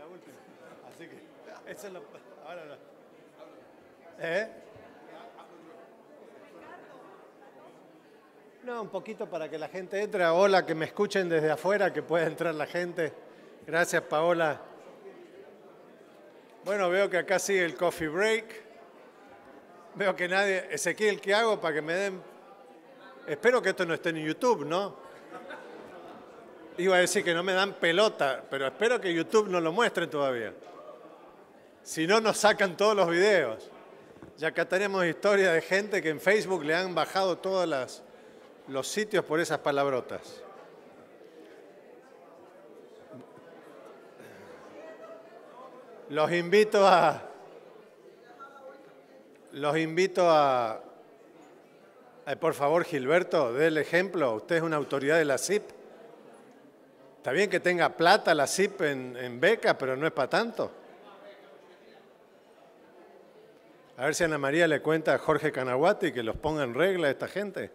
la última. Así que, esa es la. no. ¿Eh? No, un poquito para que la gente entre. Hola, que me escuchen desde afuera, que pueda entrar la gente. Gracias, Paola. Bueno, veo que acá sigue el coffee break. Veo que nadie. el que hago para que me den.? Espero que esto no esté en YouTube, ¿no? iba a decir que no me dan pelota, pero espero que YouTube no lo muestre todavía. Si no, nos sacan todos los videos. Ya acá tenemos historia de gente que en Facebook le han bajado todos los sitios por esas palabrotas. Los invito a. Los invito a. a por favor, Gilberto, dé el ejemplo. Usted es una autoridad de la CIP. Está bien que tenga plata la CIP en, beca, pero no es para tanto. A ver si Ana María le cuenta a Jorge Canaguati que los ponga en regla a esta gente.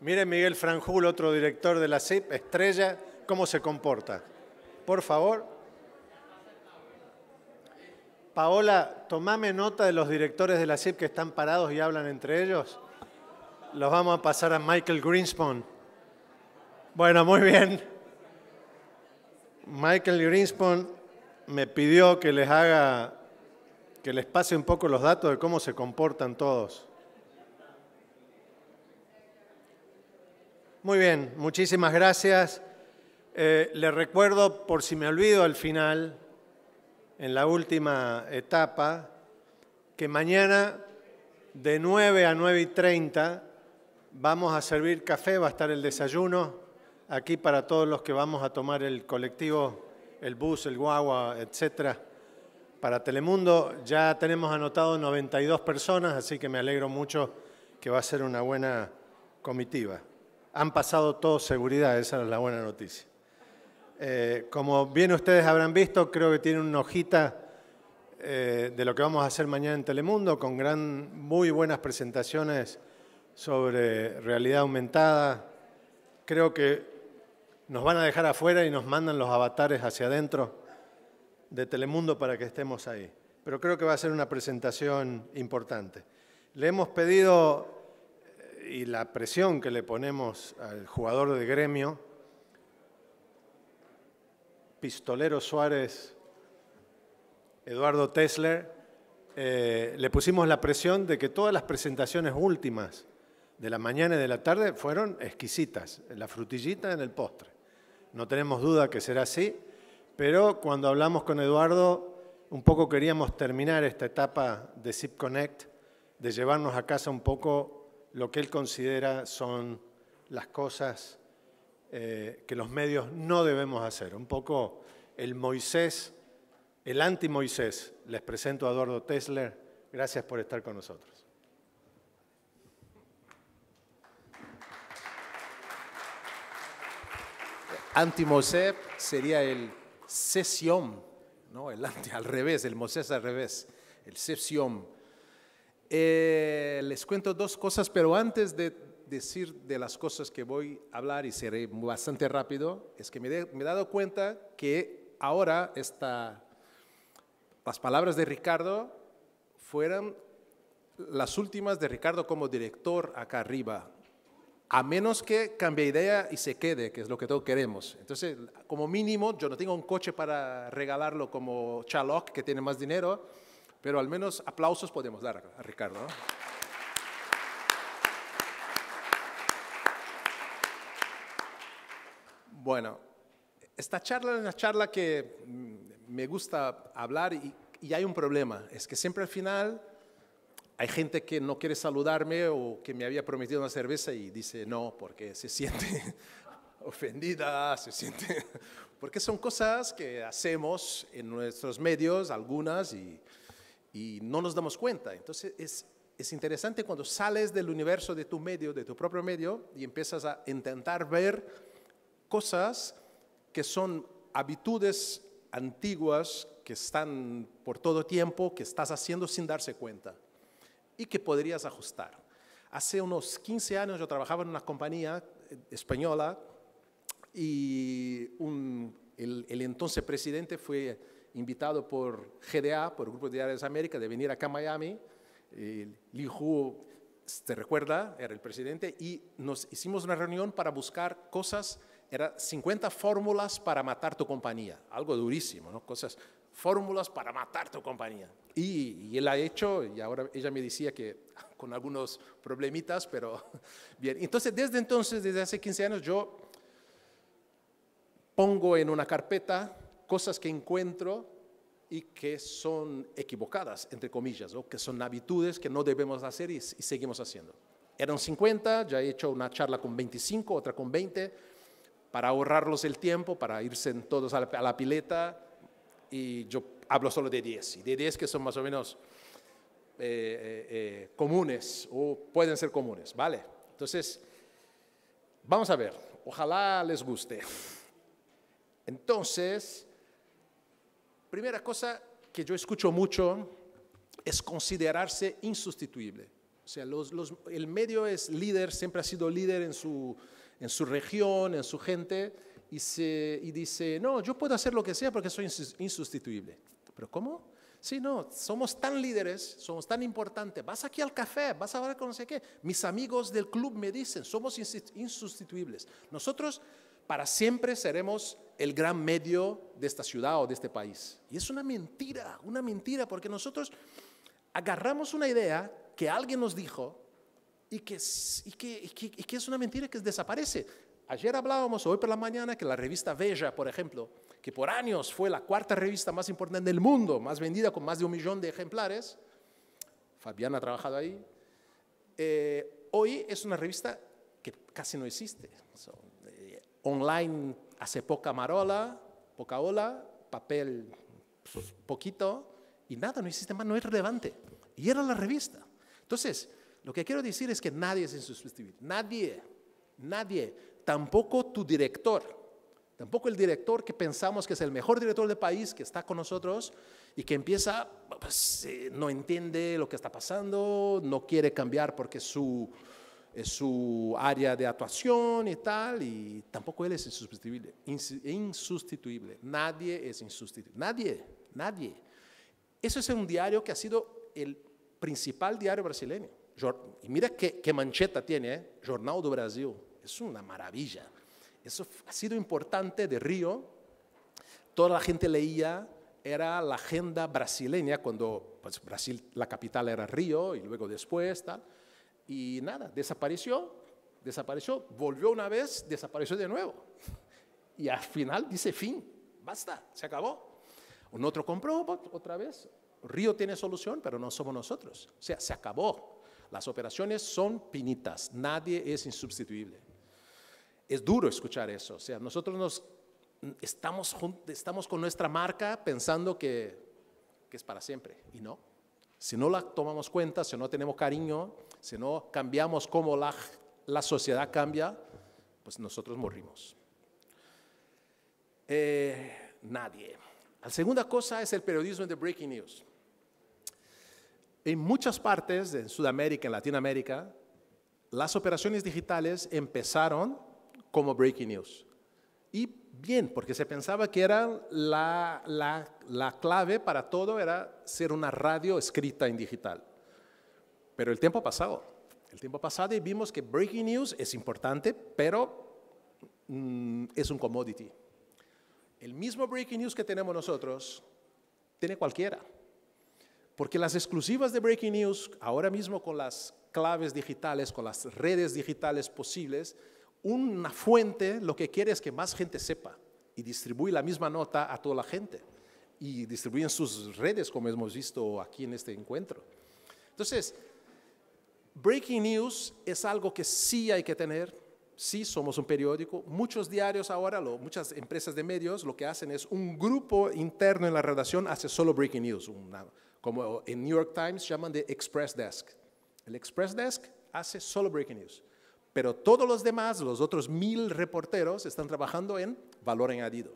Mire Miguel Franjul, otro director de la CIP, estrella, cómo se comporta. Por favor. Paola, tomame nota de los directores de la CIP que están parados y hablan entre ellos. Los vamos a pasar a Michael Greenspan. Bueno, muy bien. Michael Greenspan me pidió que les haga, que les pase un poco los datos de cómo se comportan todos. Muy bien, muchísimas gracias. Eh, les recuerdo, por si me olvido al final, en la última etapa, que mañana de 9 a 9 y 30 vamos a servir café, va a estar el desayuno aquí para todos los que vamos a tomar el colectivo, el bus, el guagua, etcétera. Para Telemundo ya tenemos anotado 92 personas, así que me alegro mucho que va a ser una buena comitiva. Han pasado todos seguridad, esa es la buena noticia. Eh, como bien ustedes habrán visto, creo que tiene una hojita eh, de lo que vamos a hacer mañana en Telemundo, con gran, muy buenas presentaciones sobre realidad aumentada. Creo que nos van a dejar afuera y nos mandan los avatares hacia adentro de Telemundo para que estemos ahí. Pero creo que va a ser una presentación importante. Le hemos pedido, eh, y la presión que le ponemos al jugador de gremio, Pistolero Suárez, Eduardo Tesler, eh, le pusimos la presión de que todas las presentaciones últimas de la mañana y de la tarde fueron exquisitas, la frutillita en el postre no tenemos duda que será así, pero cuando hablamos con Eduardo, un poco queríamos terminar esta etapa de Zip Connect, de llevarnos a casa un poco lo que él considera son las cosas eh, que los medios no debemos hacer. Un poco el Moisés, el anti-Moisés. Les presento a Eduardo Tesler. Gracias por estar con nosotros. Anti-Mosé sería el sesión, ¿no? El ante al revés, el Moisés al revés, el sesión. Eh, les cuento dos cosas, pero antes de decir de las cosas que voy a hablar y seré bastante rápido, es que me, he dado cuenta que ahora las palabras de Ricardo fueron las últimas de Ricardo como director acá arriba a menos que cambie idea y se quede, que es lo que todos queremos. Entonces, como mínimo, yo no tengo un coche para regalarlo como Chaloc, que tiene más dinero, pero al menos aplausos podemos dar a Ricardo. Bueno, esta charla es una charla que mm, me gusta hablar y hay un problema, es que siempre al final hay gente que no quiere saludarme o que me había prometido una cerveza y dice no porque se siente ofendida, se siente... Porque son cosas que hacemos en nuestros medios, algunas, y, no nos damos cuenta. Entonces es, es interesante cuando sales del universo de tu medio, de tu propio medio, y empiezas a intentar ver cosas que son habitudes antiguas que están por todo tiempo, que estás haciendo sin darse cuenta y que podrías ajustar. Hace unos 15 años yo trabajaba en una compañía eh, española y el, entonces presidente fue invitado por GDA, por el Grupo de Diarios de América, de venir acá a Miami. Lee eh, Li te recuerda, era el presidente, y nos hicimos una reunión para buscar cosas, Era 50 fórmulas para matar tu compañía, algo durísimo, ¿no? cosas fórmulas para matar tu compañía. Y, él ha hecho, y ahora ella me decía que con algunos problemitas, pero bien. Entonces, desde entonces, desde hace 15 años, yo pongo en una carpeta cosas que encuentro y que son equivocadas, entre comillas, o que son habitudes que no debemos hacer y, seguimos haciendo. Eran 50, ya he hecho una charla con 25, otra con 20, para ahorrarlos el tiempo, para irse todos a la, a la pileta, y yo hablo solo de 10, y de 10 que son más o menos eh, eh, eh, comunes o pueden ser comunes, ¿vale? Entonces, vamos a ver, ojalá les guste. Entonces, primera cosa que yo escucho mucho es considerarse insustituible. O sea, el medio es líder, siempre ha sido líder en su, en su región, en su gente, y, se, y dice, no, yo puedo hacer lo que sea porque soy insustituible. ¿Pero cómo? Sí, no, somos tan líderes, somos tan importantes. Vas aquí al café, vas a hablar con no sé qué. Mis amigos del club me dicen, somos insustituibles. Nosotros para siempre seremos el gran medio de esta ciudad o de este país. Y es una mentira, una mentira, porque nosotros agarramos una idea que alguien nos dijo y que, y que, y que es una mentira que desaparece. Ayer hablábamos hoy por la mañana que la revista Veja, por ejemplo, que por años fue la cuarta revista más importante del mundo, más vendida con más de un millón de ejemplares, Fabián ha trabajado ahí, eh, hoy es una revista que casi no existe. Eh, online hace poca marola, poca ola, papel pues, poquito, y nada, no existe más, no es relevante. Y era la revista. Entonces, lo que quiero decir es que nadie es insustituible, nadie, nadie tampoco tu director, tampoco el director que pensamos que es el mejor director del país, que está con nosotros y que empieza, pues, eh, no entiende lo que está pasando, no quiere cambiar porque su, es su área de actuación y tal, y tampoco él es insustituible, insustituible. Nadie es insustituible, nadie, nadie. Eso es un diario que ha sido el principal diario brasileño. Y mira qué, mancheta tiene, ¿eh? Jornal do Brasil. Es una maravilla. Eso ha sido importante de Río. Toda la gente leía, era la agenda brasileña, cuando pues, Brasil, la capital era Río y luego después tal. Y nada, desapareció, desapareció, volvió una vez, desapareció de nuevo. Y al final dice fin, basta, se acabó. Un otro compró otra vez. Río tiene solución, pero no somos nosotros. O sea, se acabó. Las operaciones son pinitas, nadie es insubstituible es duro escuchar eso. O sea, nosotros nos estamos, estamos con nuestra marca pensando que, que es para siempre y no. Si no la tomamos cuenta, si no tenemos cariño, si no cambiamos cómo la, la sociedad cambia, pues nosotros morimos. Eh, nadie. La segunda cosa es el periodismo de breaking news. En muchas partes, de Sudamérica, en Latinoamérica, las operaciones digitales empezaron como breaking news. Y bien, porque se pensaba que era la, clave para todo era ser una radio escrita en digital. Pero el tiempo ha pasado. El tiempo ha pasado y vimos que breaking news es importante, pero mm, es un commodity. El mismo breaking news que tenemos nosotros tiene cualquiera. Porque las exclusivas de breaking news, ahora mismo con las claves digitales, con las redes digitales posibles, una fuente lo que quiere es que más gente sepa y distribuye la misma nota a toda la gente y distribuyen sus redes, como hemos visto aquí en este encuentro. Entonces, breaking news es algo que sí hay que tener, sí somos un periódico. Muchos diarios ahora, muchas empresas de medios lo que hacen es un grupo interno en la redacción hace solo breaking news, como en New York Times llaman de Express Desk. El Express Desk hace solo breaking news. Pero todos los demás, los otros mil reporteros, están trabajando en valor añadido,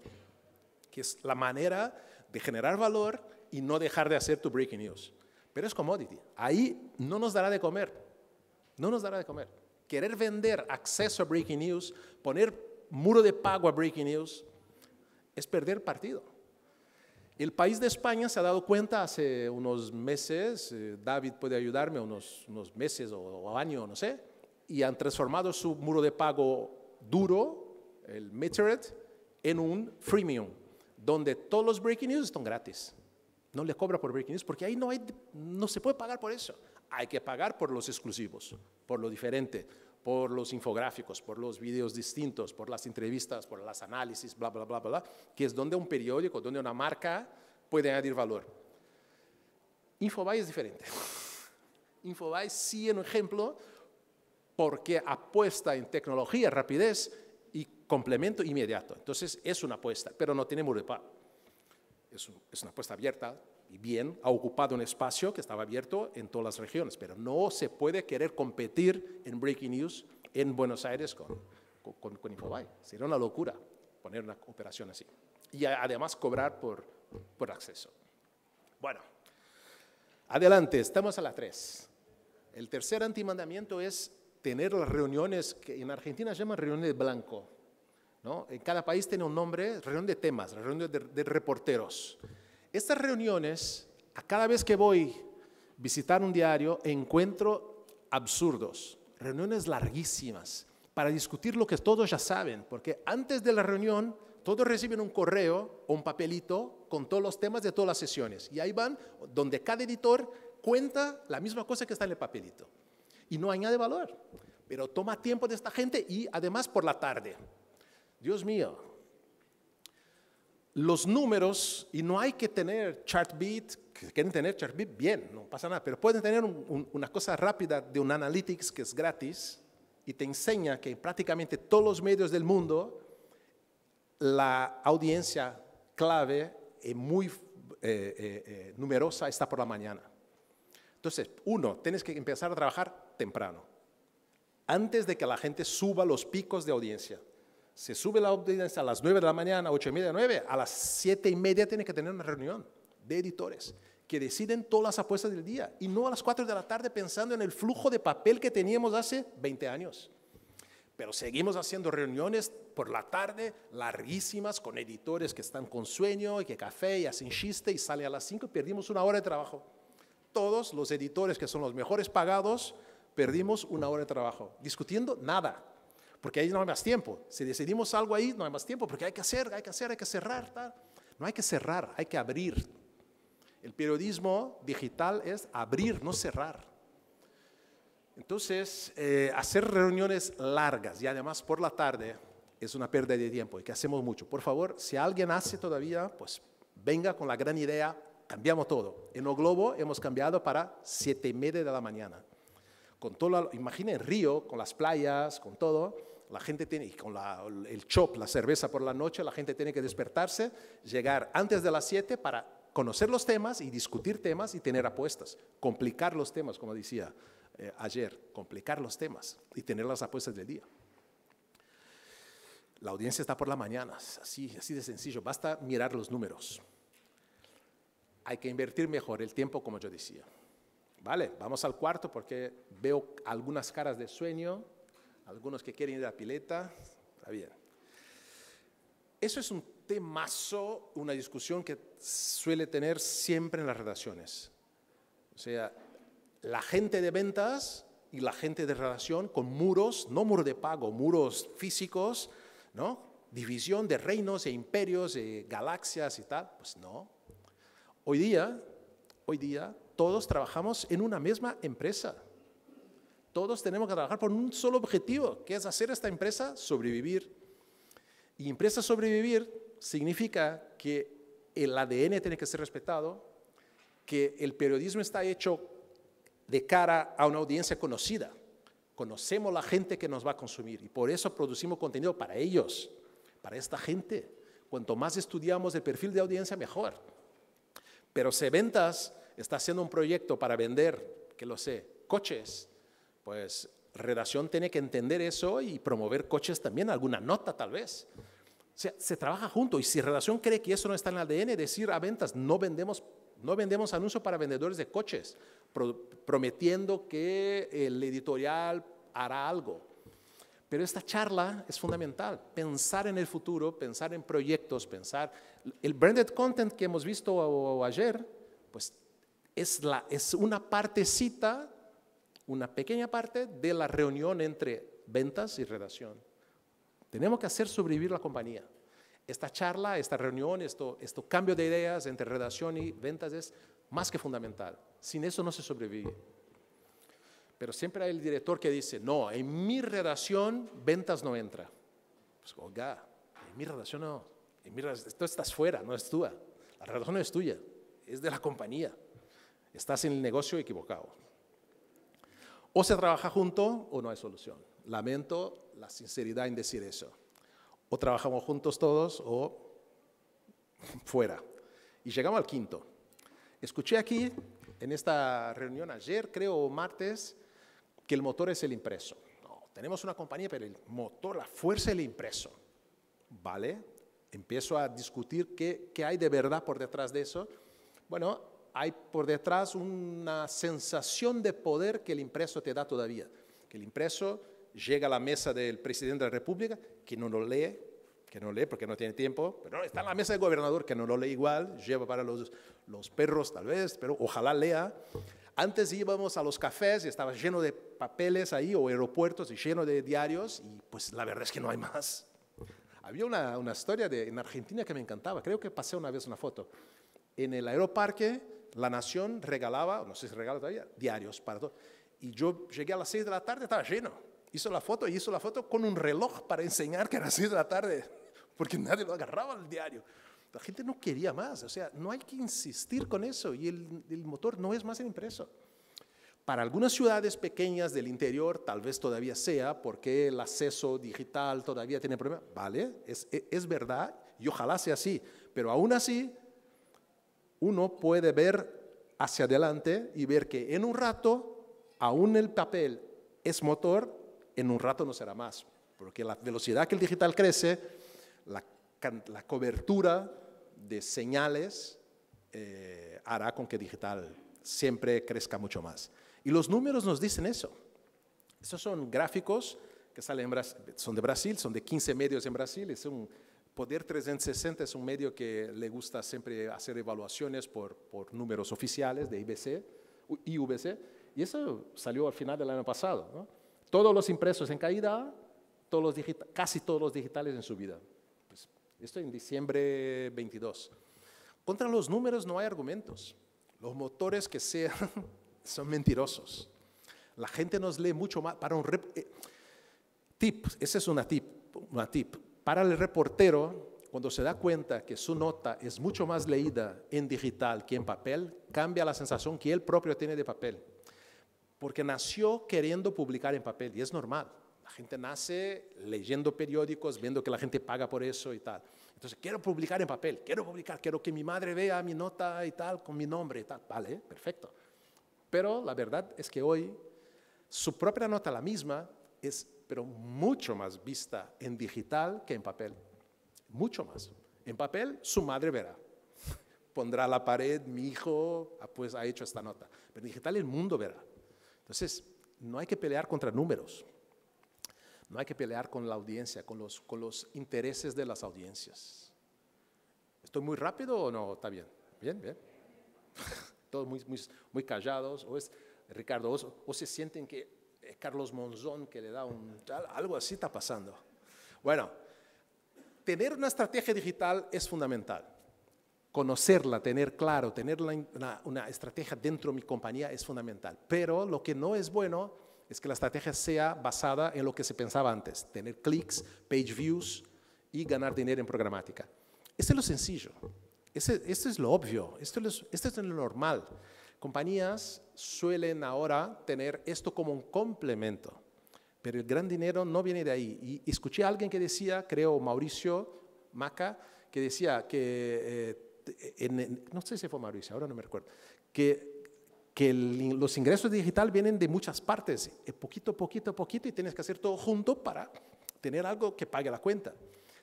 que es la manera de generar valor y no dejar de hacer tu breaking news. Pero es commodity. Ahí no nos dará de comer. No nos dará de comer. Querer vender acceso a breaking news, poner muro de pago a breaking news, es perder partido. El país de España se ha dado cuenta hace unos meses, eh, David puede ayudarme, unos, unos meses o, o año, no sé, y han transformado su muro de pago duro, el Metered, en un freemium, donde todos los breaking news están gratis. No le cobra por breaking news porque ahí no, hay, no se puede pagar por eso. Hay que pagar por los exclusivos, por lo diferente, por los infográficos, por los videos distintos, por las entrevistas, por las análisis, bla, bla, bla, bla, que es donde un periódico, donde una marca puede añadir valor. Infobae es diferente. Infobae sí, un ejemplo, porque apuesta en tecnología, rapidez y complemento inmediato. Entonces es una apuesta, pero no tiene muro de paz. Es, una apuesta abierta y bien, ha ocupado un espacio que estaba abierto en todas las regiones, pero no se puede querer competir en Breaking News en Buenos Aires con, con, Sería una locura poner una operación así. Y además cobrar por, por acceso. Bueno, adelante, estamos a la 3. El tercer antimandamiento es tener las reuniones que en Argentina se llaman reuniones blanco. ¿no? En cada país tiene un nombre, reunión de temas, reunión de, de reporteros. Estas reuniones, a cada vez que voy a visitar un diario, encuentro absurdos, reuniones larguísimas para discutir lo que todos ya saben, porque antes de la reunión todos reciben un correo o un papelito con todos los temas de todas las sesiones y ahí van donde cada editor cuenta la misma cosa que está en el papelito y no añade valor. Pero toma tiempo de esta gente y además por la tarde. Dios mío, los números, y no hay que tener chartbeat, que quieren tener chartbeat, bien, no pasa nada, pero pueden tener una cosa rápida de un analytics que es gratis y te enseña que prácticamente todos los medios del mundo la audiencia clave y muy eh, eh, eh, numerosa está por la mañana. Entonces, uno, tienes que empezar a trabajar temprano, antes de que la gente suba los picos de audiencia. Se sube la audiencia a las 9 de la mañana, 8 y media, 9, a las 7 y media tiene que tener una reunión de editores que deciden todas las apuestas del día y no a las 4 de la tarde pensando en el flujo de papel que teníamos hace 20 años. Pero seguimos haciendo reuniones por la tarde larguísimas con editores que están con sueño y que café y hacen chiste y sale a las 5 y perdimos una hora de trabajo. Todos los editores que son los mejores pagados Perdimos una hora de trabajo discutiendo nada, porque ahí no hay más tiempo. Si decidimos algo ahí, no hay más tiempo, porque hay que hacer, hay que hacer, hay que cerrar. Tal. No hay que cerrar, hay que abrir. El periodismo digital es abrir, no cerrar. Entonces, eh, hacer reuniones largas y además por la tarde es una pérdida de tiempo y que hacemos mucho. Por favor, si alguien hace todavía, pues venga con la gran idea, cambiamos todo. En O Globo hemos cambiado para siete y media de la mañana con todo, imagina el río, con las playas, con todo, la gente tiene, y con el chop, la cerveza por la noche, la gente tiene que despertarse, llegar antes de las 7 para conocer los temas y discutir temas y tener apuestas, complicar los temas, como decía eh, ayer, complicar los temas y tener las apuestas del día. La audiencia está por la mañana, así de sencillo, basta mirar los números. Hay que invertir mejor el tiempo, como yo decía. Vale, vamos al cuarto porque veo algunas caras de sueño, algunos que quieren ir a la pileta. Está bien. Eso es un temazo, una discusión que suele tener siempre en las relaciones. O sea, la gente de ventas y la gente de relación con muros, no muros de pago, muros físicos, ¿no? División de reinos e imperios, de galaxias y tal. Pues no. Hoy día, hoy día todos trabajamos en una misma empresa. Todos tenemos que trabajar por un solo objetivo, que es hacer esta empresa sobrevivir. Y empresa sobrevivir significa que el ADN tiene que ser respetado, que el periodismo está hecho de cara a una audiencia conocida. Conocemos la gente que nos va a consumir y por eso producimos contenido para ellos, para esta gente. Cuanto más estudiamos el perfil de audiencia, mejor. Pero se ventas está haciendo un proyecto para vender, que lo sé, coches, pues redacción tiene que entender eso y promover coches también, alguna nota tal vez. O sea, se trabaja junto y si redacción cree que eso no está en el ADN, decir a ventas, no vendemos, no vendemos anuncios para vendedores de coches, prometiendo que el editorial hará algo. Pero esta charla es fundamental, pensar en el futuro, pensar en proyectos, pensar el branded content que hemos visto ayer, pues es, una partecita, una pequeña parte de la reunión entre ventas y redacción. Tenemos que hacer sobrevivir la compañía. Esta charla, esta reunión, esto, esto cambio de ideas entre redacción y ventas es más que fundamental. Sin eso no se sobrevive. Pero siempre hay el director que dice, no, en mi redacción ventas no entra. Pues, oiga, en mi redacción no. En esto estás fuera, no es tuya. La redacción no es tuya, es de la compañía. Estás en el negocio equivocado. O se trabaja junto o no hay solución. Lamento la sinceridad en decir eso. O trabajamos juntos todos o fuera. Y llegamos al quinto. Escuché aquí, en esta reunión ayer, creo, martes, que el motor es el impreso. tenemos una compañía, pero el motor, la fuerza es el impreso. ¿Vale? Empiezo a discutir qué, qué hay de verdad por detrás de eso. Bueno, hay por detrás una sensación de poder que el impreso te da todavía. Que el impreso llega a la mesa del presidente de la República, que no lo lee, que no lee porque no tiene tiempo, pero está en la mesa del gobernador, que no lo lee igual, lleva para los, los perros tal vez, pero ojalá lea. Antes íbamos a los cafés y estaba lleno de papeles ahí o aeropuertos y lleno de diarios y pues la verdad es que no hay más. Había una, una historia de, en Argentina que me encantaba, creo que pasé una vez una foto. En el aeroparque la Nación regalaba, no sé si regala todavía, diarios para todos. Y yo llegué a las 6 de la tarde, estaba lleno. Hizo la foto y hizo la foto con un reloj para enseñar que era seis de la tarde, porque nadie lo agarraba al diario. La gente no quería más, o sea, no hay que insistir con eso y el, el motor no es más el impreso. Para algunas ciudades pequeñas del interior, tal vez todavía sea, porque el acceso digital todavía tiene problemas. Vale, es, e, es verdad y ojalá sea así, pero aún así uno puede ver hacia adelante y ver que en un rato, aún el papel es motor, en un rato no será más, porque la velocidad que el digital crece, la, cobertura de señales eh, hará con que digital siempre crezca mucho más. Y los números nos dicen eso. esos son gráficos que salen en son de Brasil, son de 15 medios en Brasil, es un Poder 360 es un medio que le gusta siempre hacer evaluaciones por, números oficiales de IBC, IVC, y eso salió al final del año pasado. Todos los impresos en caída, todos los casi todos los digitales en subida. Pues, esto en diciembre 22. Contra los números no hay argumentos. Los motores que sean son mentirosos. La gente nos lee mucho más. Para un eh, tip, esa es una tip, una tip. Para el reportero, cuando se da cuenta que su nota es mucho más leída en digital que en papel, cambia la sensación que él propio tiene de papel. Porque nació queriendo publicar en papel y es normal. La gente nace leyendo periódicos, viendo que la gente paga por eso y tal. Entonces, quiero publicar en papel, quiero publicar, quiero que mi madre vea mi nota y tal, con mi nombre y tal. Vale, perfecto. Pero la verdad es que hoy su propia nota, la misma, es pero mucho más vista en digital que en papel. Mucho más. En papel, su madre verá. Pondrá la pared, mi hijo, ah, pues ha hecho esta nota. Pero en digital, el mundo verá. Entonces, no hay que pelear contra números. No hay que pelear con la audiencia, con los, con los intereses de las audiencias. ¿Estoy muy rápido o no? ¿Está bien? Bien, bien. Todos muy, muy, muy callados. O es, Ricardo, o se sienten que Carlos Monzón que le da un algo así está pasando. Bueno, tener una estrategia digital es fundamental. Conocerla, tener claro, tener una, estrategia dentro de mi compañía es fundamental. Pero lo que no es bueno es que la estrategia sea basada en lo que se pensaba antes, tener clics, page views y ganar dinero en programática. Este es lo sencillo, Esto es lo obvio, esto es, este es lo normal compañías suelen ahora tener esto como un complemento, pero el gran dinero no viene de ahí. Y escuché a alguien que decía, creo Mauricio Maca, que decía que, eh, no sé si fue Mauricio, ahora no me recuerdo, que, que los ingresos digital vienen de muchas partes, eh, poquito, poquito, poquito, y tienes que hacer todo junto para tener algo que pague la cuenta.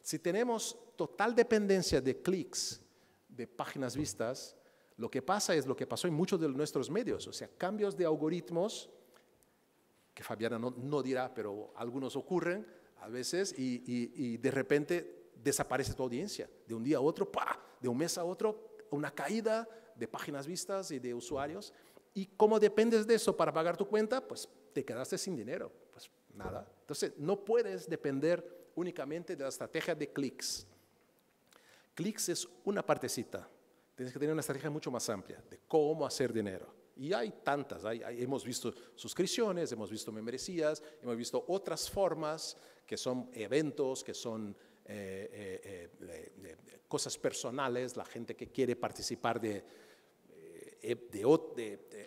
Si tenemos total dependencia de clics, de páginas vistas, lo que pasa es lo que pasó en muchos de nuestros medios, o sea, cambios de algoritmos, que Fabiana no, dirá, pero algunos ocurren a veces, y, de repente desaparece tu audiencia, de un día a otro, pa, de un mes a otro, una caída de páginas vistas y de usuarios. Y cómo dependes de eso para pagar tu cuenta, pues te quedaste sin dinero, pues nada. Entonces, no puedes depender únicamente de la estrategia de clics. Clics es una partecita, Tienes que tener una estrategia mucho más amplia de cómo hacer dinero. Y hay tantas, hemos visto suscripciones, hemos visto membresías, hemos visto otras formas que son eventos, que son eh, eh, eh, cosas personales, la gente que quiere participar de,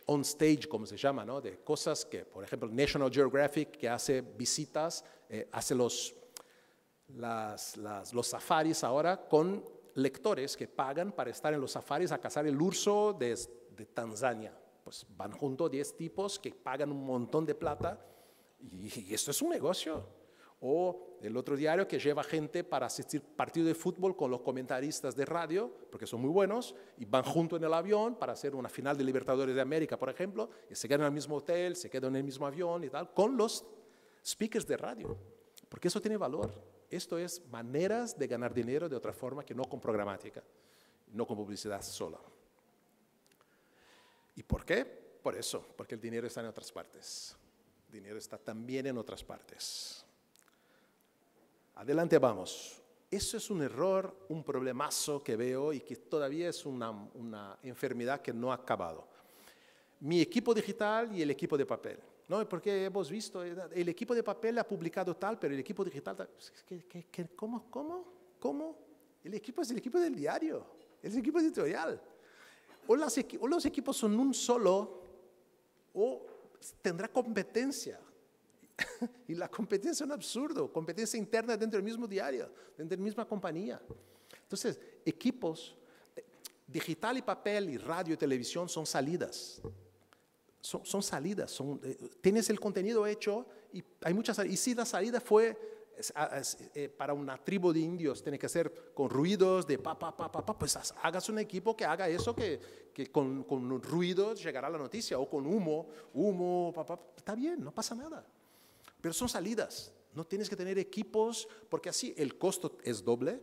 on stage, como se llama, ¿no? de cosas que, por ejemplo, National Geographic, que hace visitas, hace los, los safaris ahora con lectores que pagan para estar en los safaris a cazar el urso de, Tanzania. Pues van junto 10 tipos que pagan un montón de plata y, esto es un negocio. O el otro diario que lleva gente para asistir partido de fútbol con los comentaristas de radio, porque son muy buenos, y van junto en el avión para hacer una final de Libertadores de América, por ejemplo, y se quedan en el mismo hotel, se quedan en el mismo avión y tal, con los speakers de radio, porque eso tiene valor. Esto es maneras de ganar dinero de otra forma que no con programática, no con publicidad sola. ¿Y por qué? Por eso, porque el dinero está en otras partes. El dinero está también en otras partes. Adelante vamos. Eso es un error, un problemazo que veo y que todavía es una, una enfermedad que no ha acabado. Mi equipo digital y el equipo de papel. No, porque hemos visto, el equipo de papel ha publicado tal, pero el equipo digital pues, ¿Qué, cómo? ¿Cómo? ¿Cómo? El equipo es el equipo del diario, es el equipo editorial. O, o los equipos son un solo, o tendrá competencia. y la competencia es un absurdo, competencia interna dentro del mismo diario, dentro de la misma compañía. Entonces, equipos, eh, digital y papel y radio y televisión son salidas son, salidas, son, eh, tienes el contenido hecho y hay muchas Y si la salida fue eh, para una tribu de indios, tiene que ser con ruidos de pa, pa, pa, pa, pues hagas un equipo que haga eso, que, con, con ruidos llegará la noticia, o con humo, humo, pa, pa, está bien, no pasa nada. Pero son salidas, no tienes que tener equipos, porque así el costo es doble,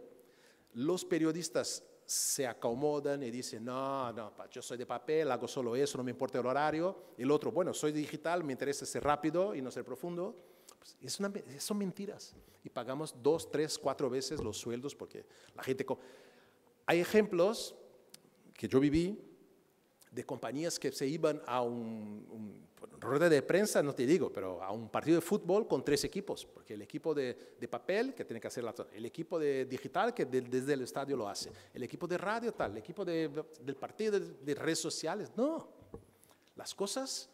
los periodistas se acomodan y dicen, no, no, yo soy de papel, hago solo eso, no me importa el horario. El otro, bueno, soy digital, me interesa ser rápido y no ser profundo. Pues, es una, son mentiras. Y pagamos dos, tres, cuatro veces los sueldos porque la gente... Hay ejemplos que yo viví de compañías que se iban a un, un, rueda de prensa, no te digo, pero a un partido de fútbol con tres equipos, porque el equipo de, papel que tiene que hacer la el equipo de digital que desde el estadio lo hace, el equipo de radio tal, el equipo del partido de redes sociales, no. Las cosas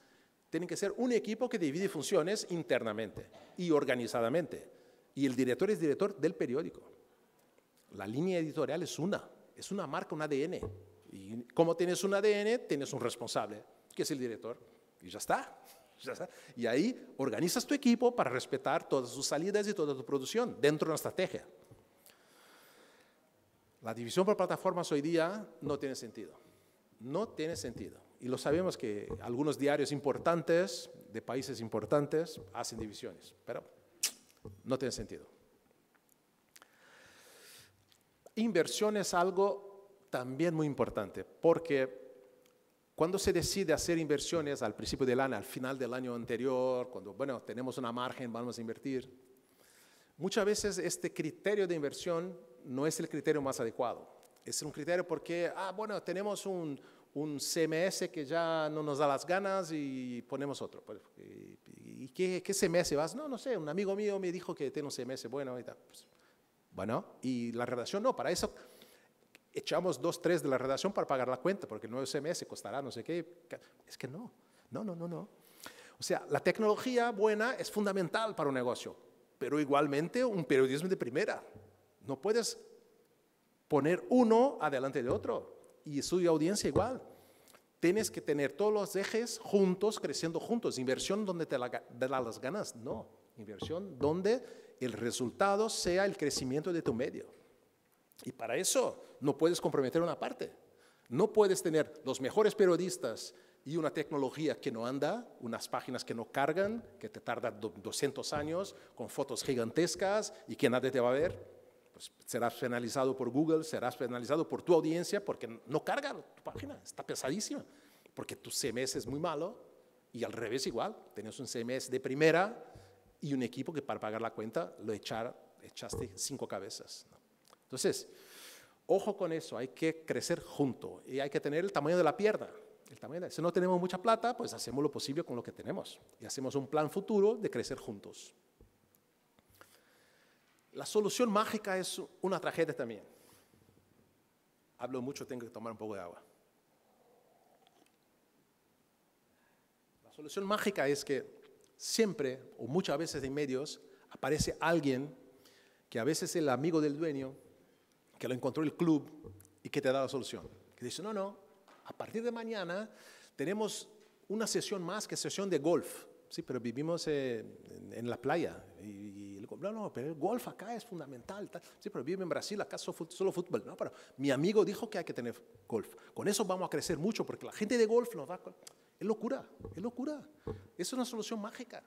tienen que ser un equipo que divide funciones internamente y organizadamente. Y el director es director del periódico. La línea editorial es una, es una marca, un ADN. Y como tienes un ADN, tienes un responsable, que es el director. Y ya está. Y ahí organizas tu equipo para respetar todas sus salidas y toda tu producción dentro de una estrategia. La división por plataformas hoy día no tiene sentido. No tiene sentido. Y lo sabemos que algunos diarios importantes de países importantes hacen divisiones, pero no tiene sentido. Inversión es algo también muy importante, porque cuando se decide hacer inversiones al principio del año, al final del año anterior, cuando bueno, tenemos una margen, vamos a invertir, muchas veces este criterio de inversión no es el criterio más adecuado. Es un criterio porque, ah, bueno, tenemos un, un CMS que ya no nos da las ganas y ponemos otro. Pues, ¿Y qué, CMS vas? No, no sé, un amigo mío me dijo que tiene un CMS bueno y pues, bueno, y la relación no, para eso echamos dos, tres de la redacción para pagar la cuenta, porque el nuevo CMS costará no sé qué. Es que no, no, no, no, no. O sea, la tecnología buena es fundamental para un negocio, pero igualmente un periodismo de primera. No puedes poner uno adelante de otro y su audiencia igual. Tienes que tener todos los ejes juntos, creciendo juntos. Inversión donde te da las ganas, no. Inversión donde el resultado sea el crecimiento de tu medio. Y para eso no puedes comprometer una parte. No puedes tener los mejores periodistas y una tecnología que no anda, unas páginas que no cargan, que te tarda 200 años, con fotos gigantescas y que nadie te va a ver. Pues serás penalizado por Google, serás penalizado por tu audiencia porque no carga tu página, está pesadísima, porque tu CMS es muy malo y al revés igual, tenías un CMS de primera y un equipo que para pagar la cuenta lo echaste cinco cabezas. Entonces, ojo con eso, hay que crecer junto y hay que tener el tamaño de la pierna. si no tenemos mucha plata, pues hacemos lo posible con lo que tenemos y hacemos un plan futuro de crecer juntos. La solución mágica es una tragedia también. Hablo mucho, tengo que tomar un poco de agua. La solución mágica es que siempre o muchas veces en medios aparece alguien que a veces es el amigo del dueño, que lo encontró el club y que te da la solución. Que dice, no, no, a partir de mañana tenemos una sesión más que sesión de golf. Sí, pero vivimos eh, en, la playa. Y, no, no, pero el golf acá es fundamental. Tal. Sí, pero vive en Brasil, acá solo, fútbol. No, pero mi amigo dijo que hay que tener golf. Con eso vamos a crecer mucho porque la gente de golf nos va... Es locura, es locura. Es una solución mágica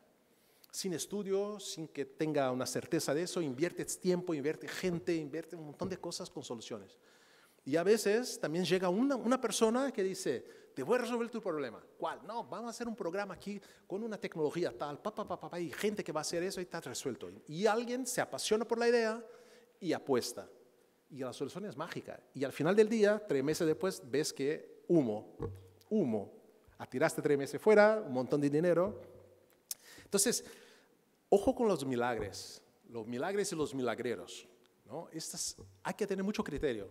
sin estudio, sin que tenga una certeza de eso, invierte tiempo, invierte gente, invierte un montón de cosas con soluciones. Y a veces también llega una, persona que dice, te voy a resolver tu problema. ¿Cuál? No, vamos a hacer un programa aquí con una tecnología tal, papá, papá, pa, pa, y gente que va a hacer eso y está resuelto. Y alguien se apasiona por la idea y apuesta. Y la solución es mágica. Y al final del día, tres meses después, ves que humo, humo. Atiraste tres meses fuera, un montón de dinero. Entonces, Ojo con los milagres, los milagres y los milagreros. ¿no? Estas, hay que tener mucho criterio.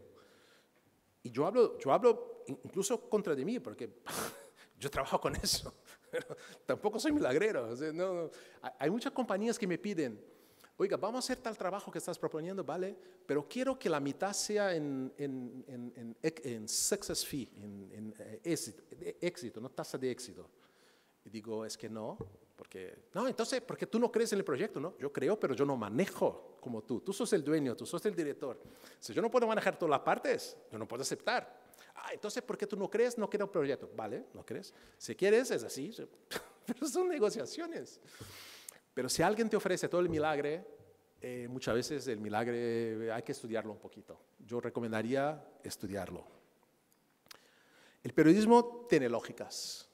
Y yo hablo, yo hablo incluso contra de mí, porque yo trabajo con eso. tampoco soy milagrero. Hay muchas compañías que me piden, oiga, vamos a hacer tal trabajo que estás proponiendo, ¿vale? Pero quiero que la mitad sea en, en, success fee, en, eh, éxito, éxito, no tasa de éxito. Y digo, es que no, porque, no, entonces, porque tú no crees en el proyecto, ¿no? Yo creo, pero yo no manejo como tú. Tú sos el dueño, tú sos el director. Si yo no puedo manejar todas las partes, yo no puedo aceptar. Ah, entonces, porque tú no crees, no queda un proyecto. Vale, no crees. Si quieres, es así. Pero son negociaciones. Pero si alguien te ofrece todo el milagre, eh, muchas veces el milagre eh, hay que estudiarlo un poquito. Yo recomendaría estudiarlo. El periodismo tiene lógicas.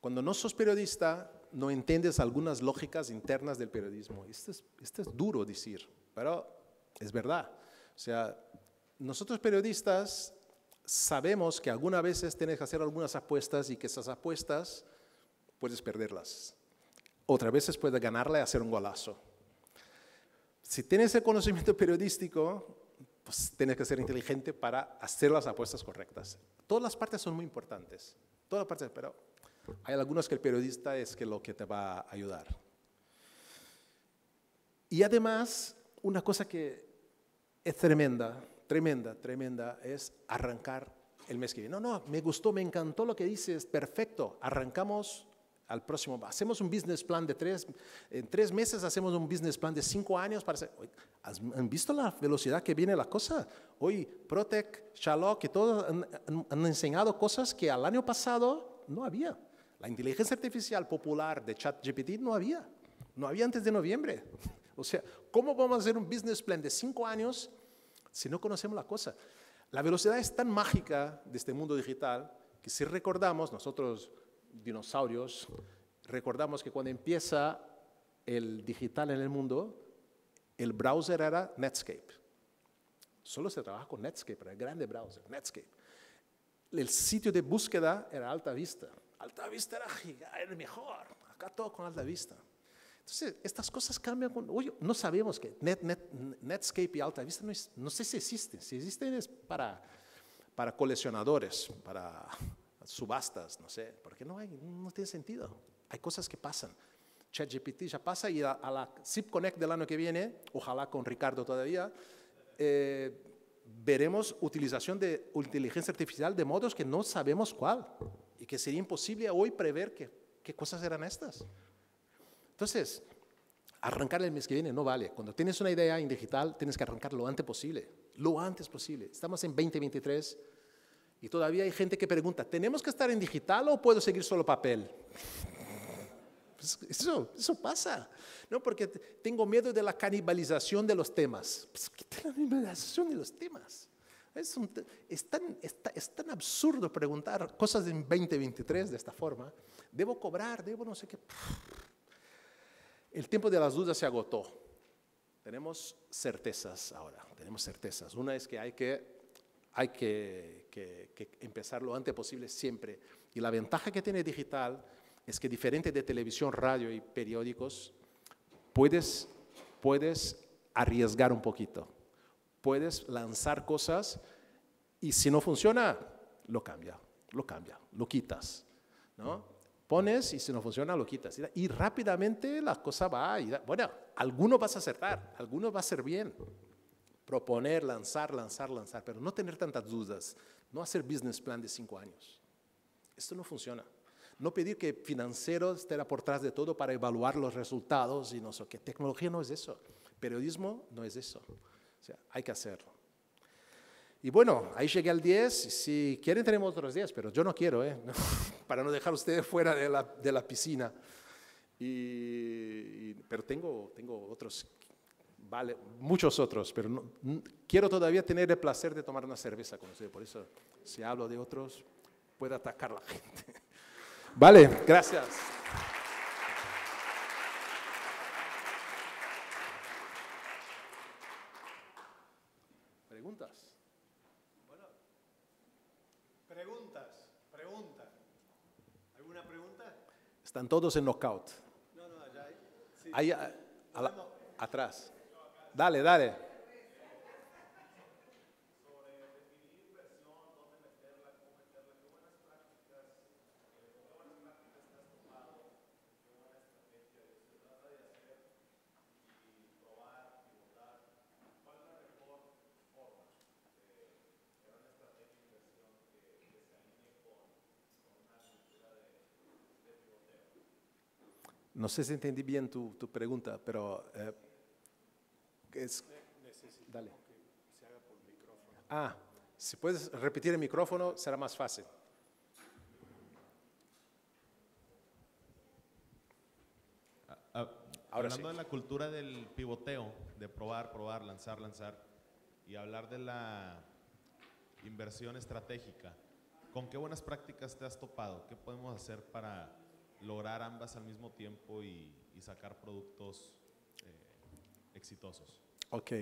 Cuando no sos periodista, no entiendes algunas lógicas internas del periodismo. Esto este es, duro decir, pero es verdad. O sea, nosotros periodistas sabemos que algunas veces tienes que hacer algunas apuestas y que esas apuestas puedes perderlas. Otras veces puedes ganarla y hacer un golazo. Si tienes el conocimiento periodístico, pues tienes que ser inteligente para hacer las apuestas correctas. Todas las partes son muy importantes. Todas las partes, pero hay algunos que el periodista es que lo que te va a ayudar. Y además, una cosa que es tremenda, tremenda, tremenda, es arrancar el mes que viene. No, no, me gustó, me encantó lo que dices, perfecto, arrancamos al próximo, hacemos un business plan de tres, en tres meses hacemos un business plan de cinco años para hacer, ¿han visto la velocidad que viene la cosa? Hoy Protec, Shalok que todos han, han, enseñado cosas que al año pasado no había. La inteligencia artificial popular de ChatGPT no había, no había antes de noviembre. O sea, ¿cómo vamos a hacer un business plan de cinco años si no conocemos la cosa? La velocidad es tan mágica de este mundo digital que si recordamos, nosotros dinosaurios, recordamos que cuando empieza el digital en el mundo, el browser era Netscape. Solo se trabaja con Netscape, era el grande browser, Netscape. El sitio de búsqueda era Alta Vista. Alta Vista era, gigante, el mejor, acá todo con Alta Vista. Entonces, estas cosas cambian. Con, no sabemos que Net, Netscape y Alta Vista no, sé si existen. Si existen es para, para coleccionadores, para subastas, no sé, porque no, hay, no tiene sentido. Hay cosas que pasan. ChatGPT ya pasa y a, la SIP del año que viene, ojalá con Ricardo todavía, eh, veremos utilización de inteligencia artificial de modos que no sabemos cuál y que sería imposible hoy prever qué cosas eran estas. Entonces, arrancar el mes que viene no vale. Cuando tienes una idea en digital, tienes que arrancar lo antes posible, lo antes posible. Estamos en 2023 y todavía hay gente que pregunta, ¿tenemos que estar en digital o puedo seguir solo papel? Pues, eso, eso pasa, ¿no? Porque tengo miedo de la canibalización de los temas. Pues, ¿Qué la canibalización de los temas? Es, tan, absurdo preguntar cosas en 2023 de esta forma. Debo cobrar, debo no sé qué. El tiempo de las dudas se agotó. Tenemos certezas ahora, tenemos certezas. Una es que hay que, hay empezar lo antes posible siempre. Y la ventaja que tiene digital es que diferente de televisión, radio y periódicos, puedes, puedes arriesgar un poquito puedes lanzar cosas y si no funciona, lo cambia, lo cambia, lo quitas, ¿no? Pones y si no funciona, lo quitas. Y rápidamente la cosa va. bueno, alguno vas a acertar, alguno va a ser bien. Proponer, lanzar, lanzar, lanzar, pero no tener tantas dudas. No hacer business plan de cinco años. Esto no funciona. No pedir que financieros esté por detrás de todo para evaluar los resultados y no sé qué. Tecnología no es eso. Periodismo no es eso sea, hay que hacerlo. Y bueno, ahí llegué al 10, si quieren tenemos otros días pero yo no quiero, ¿eh? para no dejar a ustedes fuera de la, piscina. pero tengo, otros, vale, muchos otros, pero no, quiero todavía tener el placer de tomar una cerveza con ustedes, por eso si hablo de otros, puede atacar la gente. Vale, gracias. Están todos en knockout. No, no, allá hay. Sí. Ahí, atrás. Dale, dale. No sé si entendí bien tu, pregunta, pero eh, dale. Ah, si puedes repetir el micrófono será más fácil. Ah, ah, hablando de la cultura del pivoteo, de probar, probar, lanzar, lanzar, y hablar de la inversión estratégica, ¿con qué buenas prácticas te has topado? ¿Qué podemos hacer para lograr ambas al mismo tiempo y, sacar productos eh, exitosos. Ok.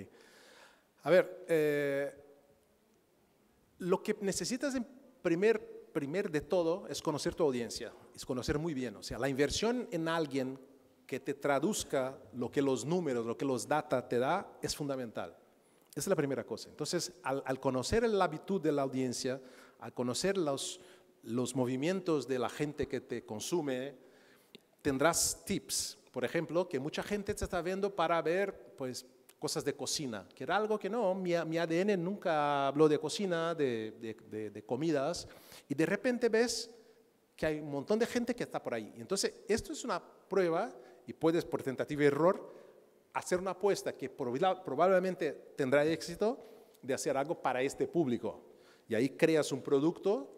A ver, eh, lo que necesitas en primer, primer de todo es conocer tu audiencia, es conocer muy bien, o sea, la inversión en alguien que te traduzca lo que los números, lo que los data te da, es fundamental. Esa es la primera cosa. Entonces, al, al conocer la habitud de la audiencia, al conocer los, los movimientos de la gente que te consume, tendrás tips, por ejemplo, que mucha gente te está viendo para ver pues, cosas de cocina, que era algo que no, mi, mi ADN nunca habló de cocina, de, comidas, y de repente ves que hay un montón de gente que está por ahí. Entonces, esto es una prueba, y puedes por tentativa y error, hacer una apuesta que probablemente tendrá éxito de hacer algo para este público. Y ahí creas un producto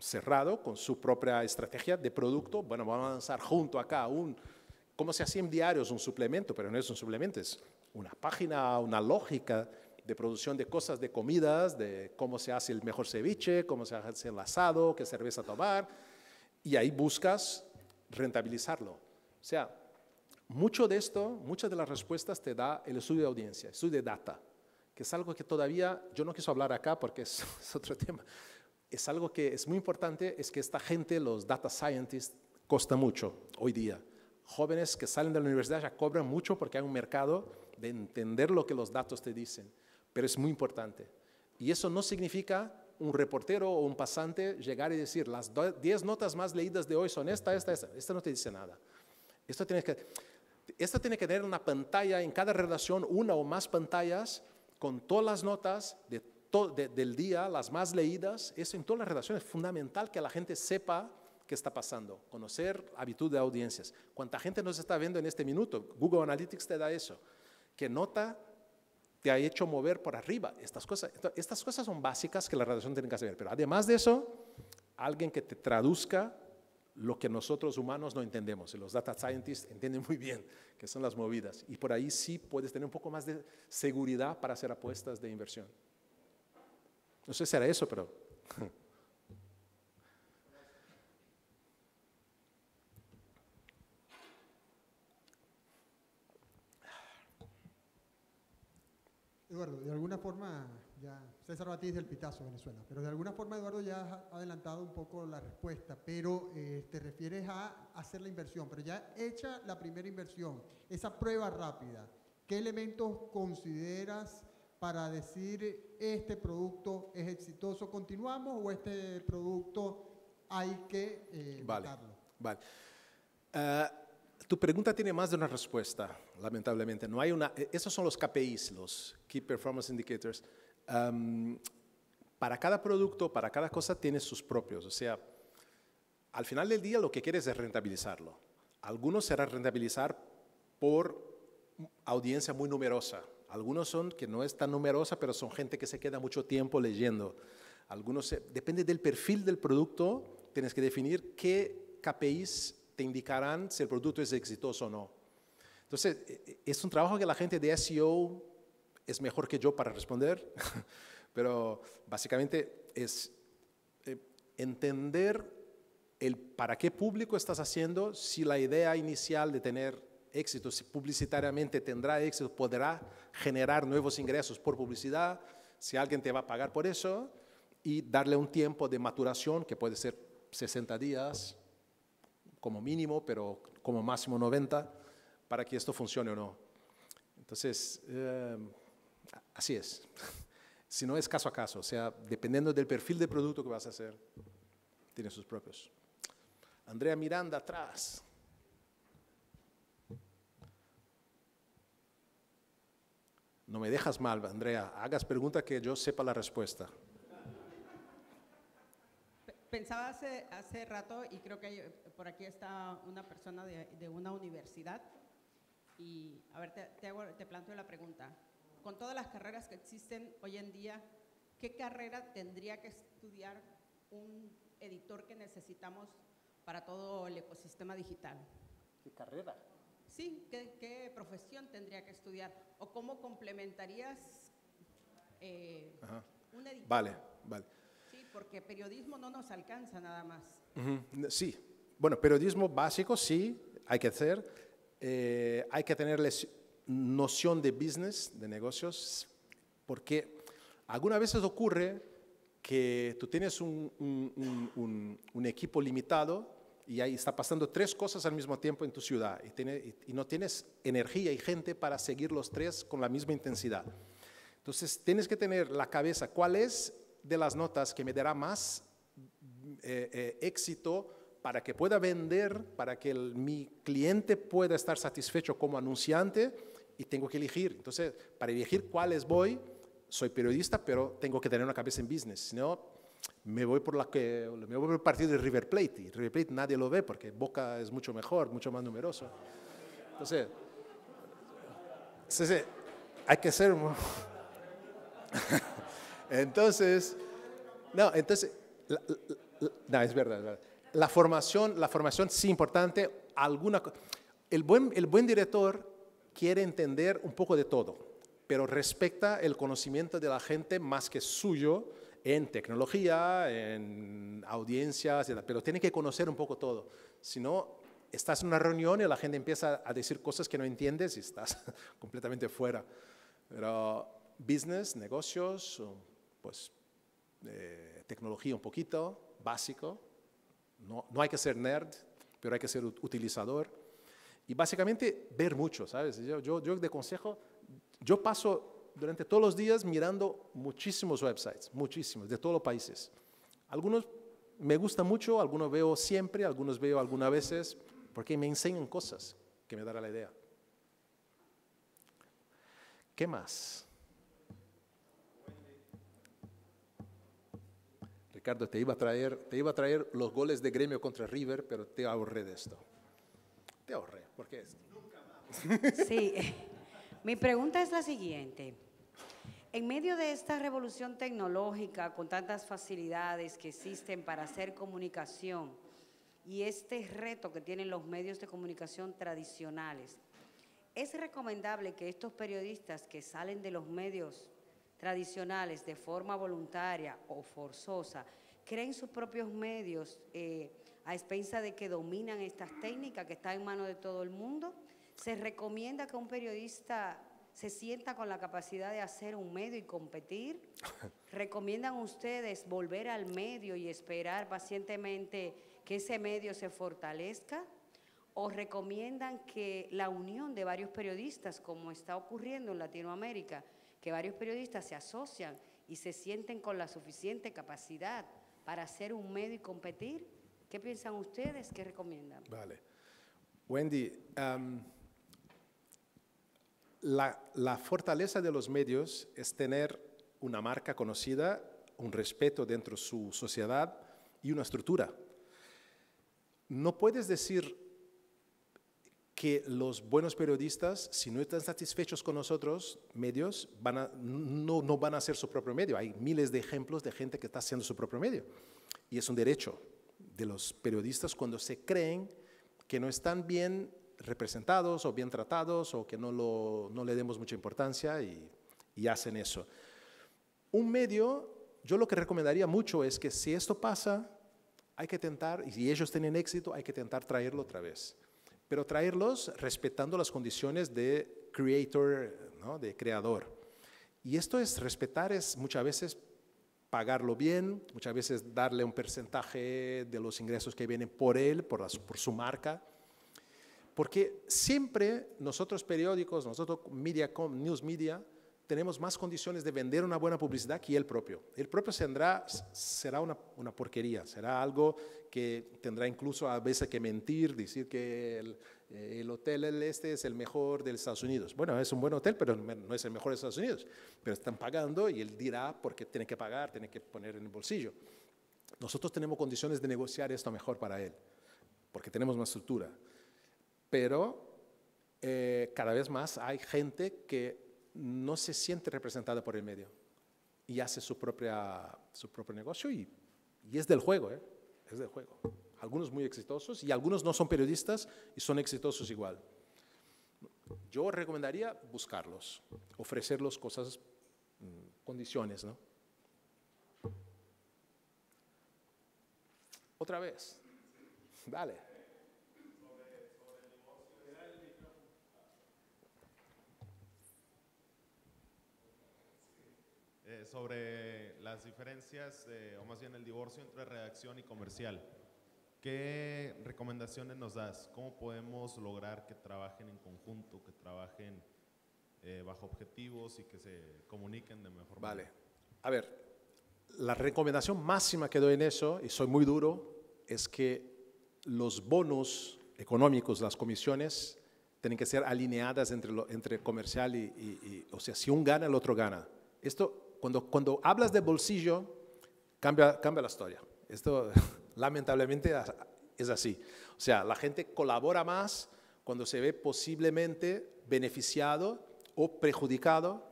cerrado con su propia estrategia de producto, bueno, vamos a lanzar junto acá un, como se hacía en diarios, un suplemento, pero no es un suplemento, es una página, una lógica de producción de cosas, de comidas, de cómo se hace el mejor ceviche, cómo se hace el asado, qué cerveza tomar, y ahí buscas rentabilizarlo. O sea, mucho de esto, muchas de las respuestas te da el estudio de audiencia, estudio de data, que es algo que todavía yo no quiso hablar acá porque es otro tema, es algo que es muy importante, es que esta gente, los data scientists, cuesta mucho hoy día. Jóvenes que salen de la universidad ya cobran mucho porque hay un mercado de entender lo que los datos te dicen, pero es muy importante. Y eso no significa un reportero o un pasante llegar y decir, las 10 notas más leídas de hoy son esta, esta, esta. Esta no te dice nada. Esto tiene que, esto tiene que tener una pantalla, en cada relación una o más pantallas con todas las notas de del día, las más leídas, eso en todas las redacciones es fundamental que la gente sepa qué está pasando, conocer habitud de audiencias. ¿Cuánta gente nos está viendo en este minuto? Google Analytics te da eso. que nota te ha hecho mover por arriba? Estas cosas, estas cosas son básicas que la redacción tiene que saber, pero además de eso, alguien que te traduzca lo que nosotros humanos no entendemos, y los data scientists entienden muy bien que son las movidas, y por ahí sí puedes tener un poco más de seguridad para hacer apuestas de inversión. No sé si era eso, pero... Eduardo, de alguna forma, ya César Batiz del Pitazo, Venezuela, pero de alguna forma, Eduardo, ya ha adelantado un poco la respuesta, pero eh, te refieres a hacer la inversión, pero ya hecha la primera inversión, esa prueba rápida, ¿qué elementos consideras para decir este producto es exitoso, continuamos o este producto hay que eh, vale, eh, tu pregunta tiene más de una respuesta, lamentablemente. No hay una, e, esos son los KPIs, los Key Performance Indicators. Em, para cada producto, para cada cosa, tiene sus propios. O sea, al final del día lo que quieres es rentabilizarlo. Algunos será rentabilizar por audiencia muy numerosa, algunos son que no es tan numerosa, pero son gente que se queda mucho tiempo leyendo. Algunos, depende del perfil del producto, tienes que definir qué KPIs te indicarán si el producto es exitoso o no. Entonces, e, e, es un trabajo que la gente de SEO es mejor que yo para responder, pero básicamente es eh, entender el para qué público estás haciendo, si la idea inicial de tener éxito, si publicitariamente tendrá éxito, podrá generar nuevos ingresos por publicidad, si alguien te va a pagar por eso, y darle un tiempo de maturación que puede ser 60 días como mínimo, pero como máximo 90, para que esto funcione o no. Entonces, em, así es. Si no es caso a caso, o sea, dependiendo del perfil de producto que vas a hacer, tiene sus propios. Andrea Miranda atrás. No me dejas mal, Andrea. Hagas pregunta que yo sepa la respuesta. Pensaba hace, hace rato, y creo que por aquí está una persona de, de una universidad, y a ver, te, te planteo la pregunta. Con todas las carreras que existen hoy en día, ¿qué carrera tendría que estudiar un editor que necesitamos para todo el ecosistema digital? ¿Qué carrera? sí, qué, profesión tendría que estudiar o cómo complementarías eh, un editor? Vale, vale. Sí, porque periodismo no nos alcanza nada más. Sí, bueno, periodismo básico sí hay que hacer. Eh, hay que tener noción de business, de negocios, porque algunas veces ocurre que tú tienes un equipo limitado y ahí está pasando tres cosas al mismo tiempo en tu ciudad y, no tienes energía y gente para seguir los tres con la misma intensidad. Entonces tienes que tener la cabeza cuál es de las notas que me dará más eh, eh, éxito para que pueda vender, para que mi cliente pueda estar satisfecho como anunciante y tengo que elegir. Entonces, para elegir cuáles voy, soy periodista, pero tengo que tener una cabeza en business, ¿no? me voy por la que me voy por el partido de River Plate y River Plate nadie lo ve porque Boca es mucho mejor, mucho más numeroso. Entonces, hay que ser Entonces, no, entonces no, es verdad, La formación, la formación sí importante, alguna el buen el buen director quiere entender un poco de todo, pero respecta el conocimiento de la gente más que suyo en tecnología, en audiencias, pero tienen que conocer un poco todo. Si no, estás en una reunión y la gente empieza a decir cosas que no entiendes y estás completamente fuera. Pero business, negocios, pues eh, tecnología un poquito, básico. No, no hay que ser nerd, pero hay que ser utilizador. Y básicamente ver mucho, ¿sabes? Yo, yo, yo de consejo, yo paso durante todos los días mirando muchísimos websites, muchísimos, de todos los países. Algunos me gustan mucho, algunos veo siempre, algunos veo algunas veces, porque me enseñan cosas que me dan la idea. ¿Qué más? Ricardo, te iba a traer, te iba a traer los goles de Gremio contra River, pero te ahorré de esto. Te ahorré, porque es... Sí. Mi pregunta es la siguiente. En medio de esta revolución tecnológica, con tantas facilidades que existen para hacer comunicación y este reto que tienen los medios de comunicación tradicionales, ¿es recomendable que estos periodistas que salen de los medios tradicionales de forma voluntaria o forzosa creen sus propios medios eh, a expensa de que dominan estas técnicas que están en manos de todo el mundo? Se recomienda que un periodista se sienta con la capacidad de hacer un medio y competir. ¿Recomiendan ustedes volver al medio y esperar pacientemente que ese medio se fortalezca? ¿O recomiendan que la unión de varios periodistas, como está ocurriendo en Latinoamérica, que varios periodistas se asocian y se sienten con la suficiente capacidad para hacer un medio y competir? ¿Qué piensan ustedes? ¿Qué recomiendan? Vale. Wendy, la, fortaleza de los medios es tener una marca conocida, un respeto dentro de su sociedad y una estructura. No puedes decir que los buenos periodistas, si no están satisfechos con nosotros, medios, van no, no, van a hacer su propio medio. Hay miles de ejemplos de gente que está haciendo su propio medio. Y es un derecho de los periodistas cuando se creen que no están bien representados o bien tratados o que no, lo, no le demos mucha importancia y, hacen eso. Un medio, yo lo que recomendaría mucho es que si esto pasa, hay que tentar, y si ellos tienen éxito, hay que tentar traerlo otra vez. Pero traerlos respetando las condiciones de creator, ¿no? de creador. Y esto es respetar, es muchas veces pagarlo bien, muchas veces darle un porcentaje de los ingresos que vienen por él, por, por su marca, porque siempre nosotros periódicos, nosotros Mediacom, News Media, tenemos más condiciones de vender una buena publicidad que el propio. El propio será, será una, porquería, será algo que tendrá incluso a veces que mentir, decir que el, hotel el este es el mejor de Estados Unidos. Bueno, es un buen hotel, pero no es el mejor de Estados Unidos. Pero están pagando y él dirá porque tiene que pagar, tiene que poner en el bolsillo. Nosotros tenemos condiciones de negociar esto mejor para él, porque tenemos más estructura pero eh, cada vez más hay gente que no se siente representada por el medio y hace su, propia, su propio negocio y, y es del juego, ¿eh? es del juego. Algunos muy exitosos y algunos no son periodistas y son exitosos igual. Yo recomendaría buscarlos, ofrecerlos cosas, mm, condiciones, ¿no? Otra vez, dale. Eh, sobre las diferencias, eh, o más bien el divorcio entre redacción y comercial. ¿Qué recomendaciones nos das? ¿Cómo podemos lograr que trabajen en conjunto, que trabajen eh, bajo objetivos y que se comuniquen de mejor vale. Vale. A ver, la recomendación máxima que doy en eso, y soy muy duro, es que los bonos económicos, las comisiones, tienen que ser alineadas entre, lo, entre comercial y, o sea, si un gana, el otro gana. Esto cuando, hablas de bolsillo, cambia, cambia la historia. Esto lamentablemente es así. O sea, la gente colabora más cuando se ve posiblemente beneficiado o perjudicado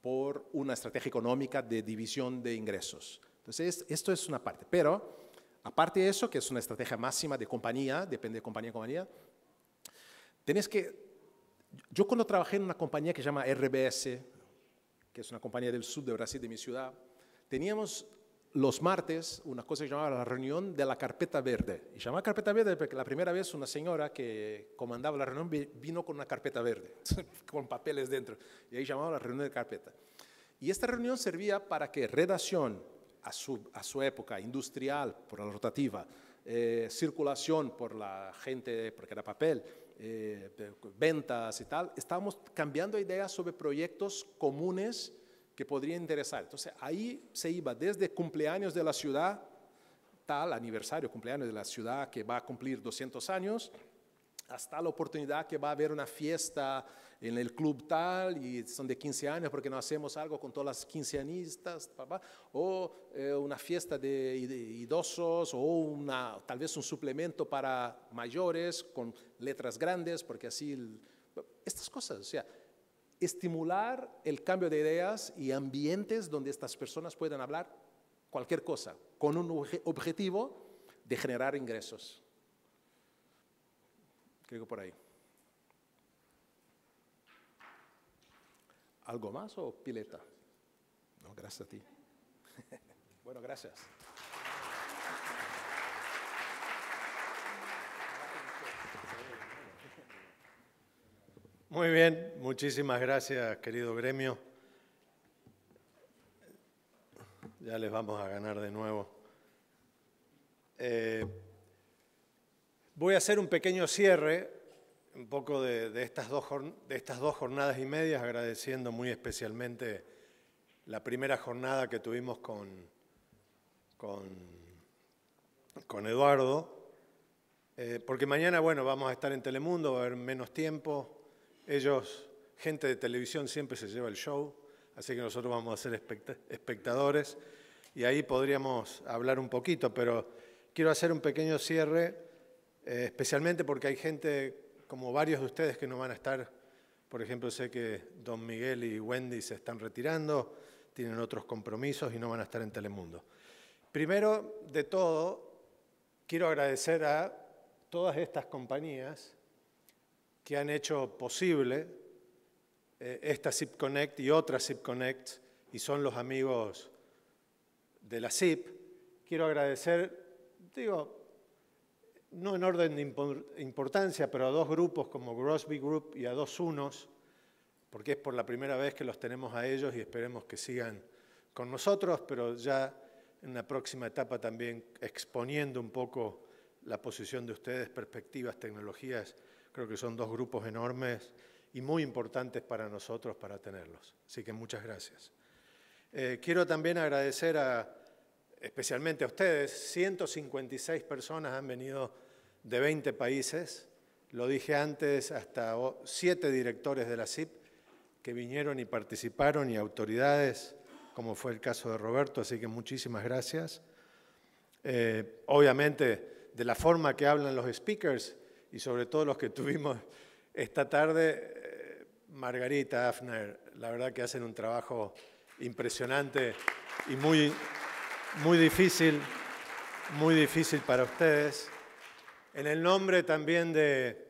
por una estrategia económica de división de ingresos. Entonces, esto es una parte. Pero, aparte de eso, que es una estrategia máxima de compañía, depende de compañía a compañía, tenés que... Yo cuando trabajé en una compañía que se llama RBS, que es una compañía del sur de Brasil, de mi ciudad, teníamos los martes una cosa que llamaba la reunión de la carpeta verde. Y llamaba carpeta verde porque la primera vez una señora que comandaba la reunión vino con una carpeta verde, con papeles dentro. Y ahí llamaba la reunión de carpeta. Y esta reunión servía para que redacción, a su, época, industrial, por la rotativa, eh, circulación por la gente, porque era papel, eh, ventas y tal, estábamos cambiando ideas sobre proyectos comunes que podrían interesar. Entonces ahí se iba desde cumpleaños de la ciudad, tal aniversario, cumpleaños de la ciudad que va a cumplir 200 años, hasta la oportunidad que va a haber una fiesta en el club tal y son de 15 años porque no hacemos algo con todas las quinceanistas, papá, o eh, una fiesta de idosos, o una, tal vez un suplemento para mayores con letras grandes, porque así, estas cosas, o sea, estimular el cambio de ideas y ambientes donde estas personas puedan hablar cualquier cosa, con un objetivo de generar ingresos. Creo que por ahí. ¿Algo más o pileta? No, gracias a ti. bueno, gracias. Muy bien, muchísimas gracias, querido gremio. Ya les vamos a ganar de nuevo. Eh, voy a hacer un pequeño cierre un poco de, estas dos, jornadas y medias, agradeciendo muy especialmente la primera jornada que tuvimos con, con, con Eduardo, eh, porque mañana, bueno, vamos a estar en Telemundo, va a haber menos tiempo, ellos, gente de televisión siempre se lleva el show, así que nosotros vamos a ser espectadores y ahí podríamos hablar un poquito, pero quiero hacer un pequeño cierre, eh, especialmente porque hay gente como varios de ustedes que no van a estar, por ejemplo, sé que Don Miguel y Wendy se están retirando, tienen otros compromisos y no van a estar en Telemundo. Primero de todo, quiero agradecer a todas estas compañías que han hecho posible eh, esta SIP Connect y otras SIP Connect y son los amigos de la SIP. Quiero agradecer, digo, no en orden de importancia, pero a dos grupos como Grosby Group y a dos unos, porque es por la primera vez que los tenemos a ellos y esperemos que sigan con nosotros, pero ya en la próxima etapa también exponiendo un poco la posición de ustedes, perspectivas, tecnologías, creo que son dos grupos enormes y muy importantes para nosotros para tenerlos. Así que muchas gracias. Eh, quiero también agradecer a, especialmente a ustedes, 156 personas han venido de 20 países, lo dije antes, hasta siete directores de la CIP que vinieron y participaron y autoridades, como fue el caso de Roberto, así que muchísimas gracias. Eh, obviamente, de la forma que hablan los speakers y sobre todo los que tuvimos esta tarde, eh, Margarita Afner, la verdad que hacen un trabajo impresionante y muy, muy difícil, muy difícil para ustedes. En el nombre también de,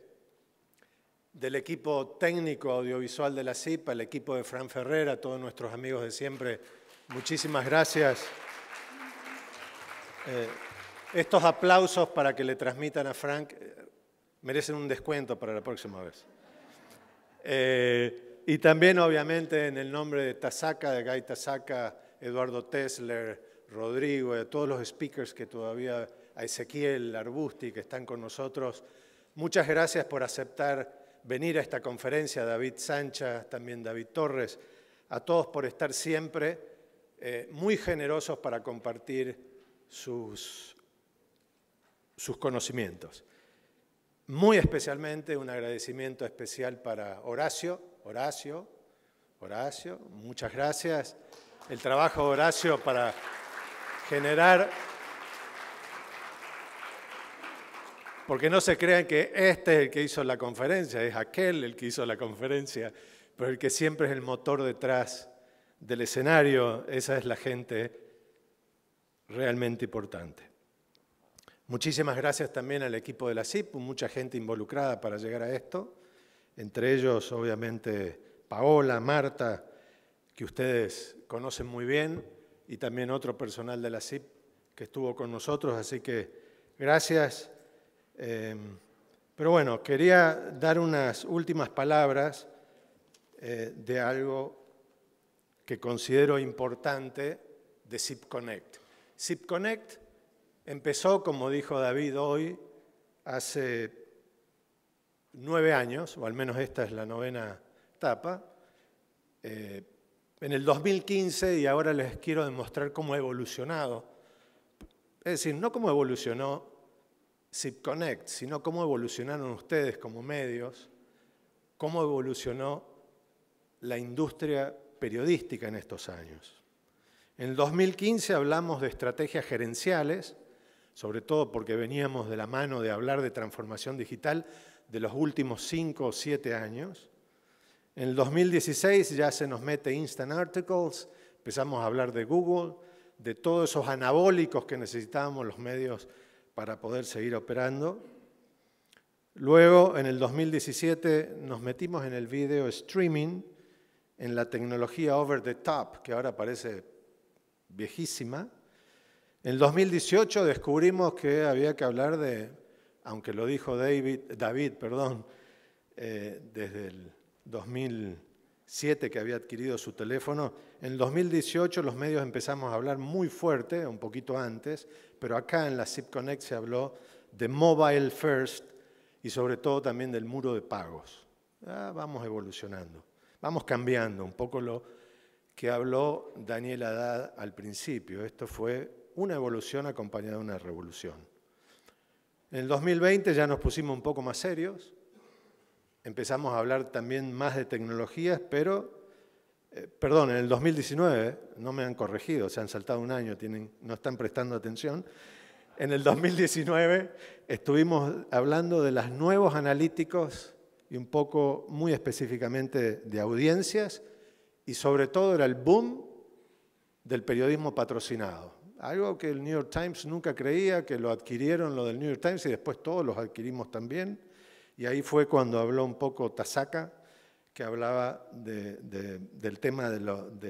del equipo técnico audiovisual de la CIPA, el equipo de Fran Ferrera, todos nuestros amigos de siempre, muchísimas gracias. Eh, estos aplausos para que le transmitan a Frank eh, merecen un descuento para la próxima vez. Eh, y también, obviamente, en el nombre de Tasaka, de Guy Tasaka, Eduardo Tesler, Rodrigo, de todos los speakers que todavía a Ezequiel Arbusti, que están con nosotros. Muchas gracias por aceptar venir a esta conferencia, David Sánchez también David Torres, a todos por estar siempre eh, muy generosos para compartir sus, sus conocimientos. Muy especialmente un agradecimiento especial para Horacio, Horacio, Horacio, muchas gracias. El trabajo de Horacio para generar Porque no se crean que este es el que hizo la conferencia, es aquel el que hizo la conferencia, pero el que siempre es el motor detrás del escenario, esa es la gente realmente importante. Muchísimas gracias también al equipo de la CIP, mucha gente involucrada para llegar a esto, entre ellos obviamente Paola, Marta, que ustedes conocen muy bien, y también otro personal de la CIP que estuvo con nosotros, así que gracias Em, pero bueno, quería dar unas últimas palabras eh, de algo que considero importante de ZipConnect. ZipConnect empezó, como dijo David hoy, hace nueve años, o al menos esta es la novena etapa, eh, en el 2015 y ahora les quiero demostrar cómo ha evolucionado. Es decir, no cómo evolucionó SipConnect, sino cómo evolucionaron ustedes como medios, cómo evolucionó la industria periodística en estos años. En el 2015 hablamos de estrategias gerenciales, sobre todo porque veníamos de la mano de hablar de transformación digital de los últimos 5 o 7 años. En el 2016 ya se nos mete Instant Articles, empezamos a hablar de Google, de todos esos anabólicos que necesitábamos los medios para poder seguir operando. Luego, en el 2017, nos metimos en el video streaming, en la tecnología over the top, que ahora parece viejísima. En el 2018 descubrimos que había que hablar de, aunque lo dijo David, David perdón, eh, desde el 2007 que había adquirido su teléfono, en el 2018 los medios empezamos a hablar muy fuerte, un poquito antes, pero acá en la SIP Connect se habló de mobile first y sobre todo también del muro de pagos. vamos evolucionando, vamos cambiando un poco lo que habló Daniel Haddad al principio. Esto fue una evolución acompañada de una revolución. En el 2020 ya nos pusimos un poco más serios, empezamos a hablar también más de tecnologías, pero eh, perdón, en el 2019, no me han corregido, se han saltado un año, no están prestando atención. En el 2019 estuvimos hablando de los nuevos analíticos y un poco muy específicamente de audiencias y sobre todo era el boom del periodismo patrocinado. Algo que el New York Times nunca creía, que lo adquirieron lo del New York Times y después todos los adquirimos también. Y ahí fue cuando habló un poco Tasaka que hablaba del tema de,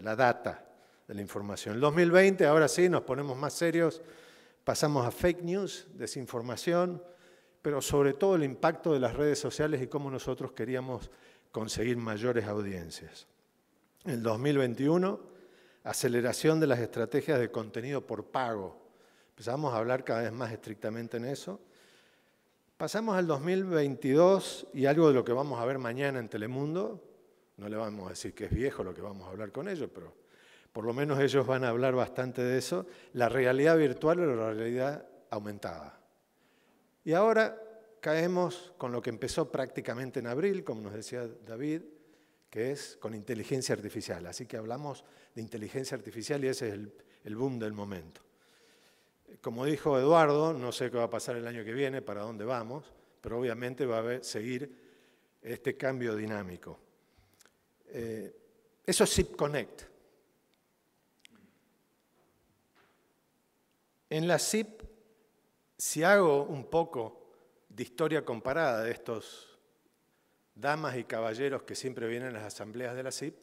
la data, de la información. El 2020, ahora sí, nos ponemos más serios, pasamos a fake news, desinformación, pero sobre todo el impacto de las redes sociales y cómo nosotros queríamos conseguir mayores audiencias. El 2021, aceleración de las estrategias de contenido por pago. Empezamos a hablar cada vez más estrictamente en eso Pasamos al 2022 y algo de lo que vamos a ver mañana en Telemundo, no le vamos a decir que es viejo lo que vamos a hablar con ellos, pero por lo menos ellos van a hablar bastante de eso, la realidad virtual o la realidad aumentada. Y ahora caemos con lo que empezó prácticamente en abril, como nos decía David, que es con inteligencia artificial. Así que hablamos de inteligencia artificial y ese es el, el boom del momento. Como dijo Eduardo, no sé qué va a pasar el año que viene, para dónde vamos, pero obviamente va a seguir este cambio dinámico. Eh, eso es SIP Connect. En la SIP, si hago un poco de historia comparada de estos damas y caballeros que siempre vienen a las asambleas de la SIP,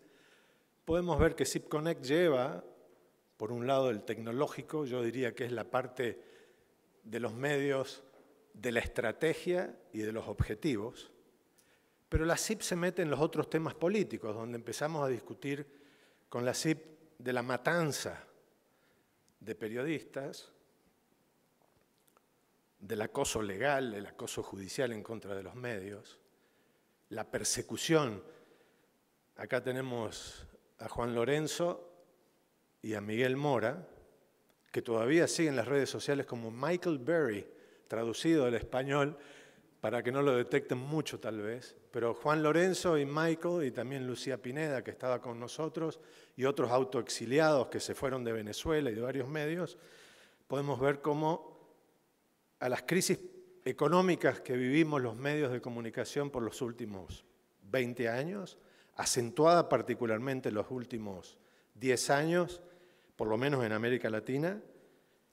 podemos ver que SIP Connect lleva por un lado el tecnológico, yo diría que es la parte de los medios de la estrategia y de los objetivos, pero la CIP se mete en los otros temas políticos, donde empezamos a discutir con la CIP de la matanza de periodistas, del acoso legal, el acoso judicial en contra de los medios, la persecución. Acá tenemos a Juan Lorenzo y a Miguel Mora, que todavía siguen las redes sociales como Michael Berry, traducido al español, para que no lo detecten mucho tal vez, pero Juan Lorenzo y Michael y también Lucía Pineda, que estaba con nosotros, y otros autoexiliados que se fueron de Venezuela y de varios medios, podemos ver cómo a las crisis económicas que vivimos los medios de comunicación por los últimos 20 años, acentuada particularmente los últimos 10 años, por lo menos en América Latina,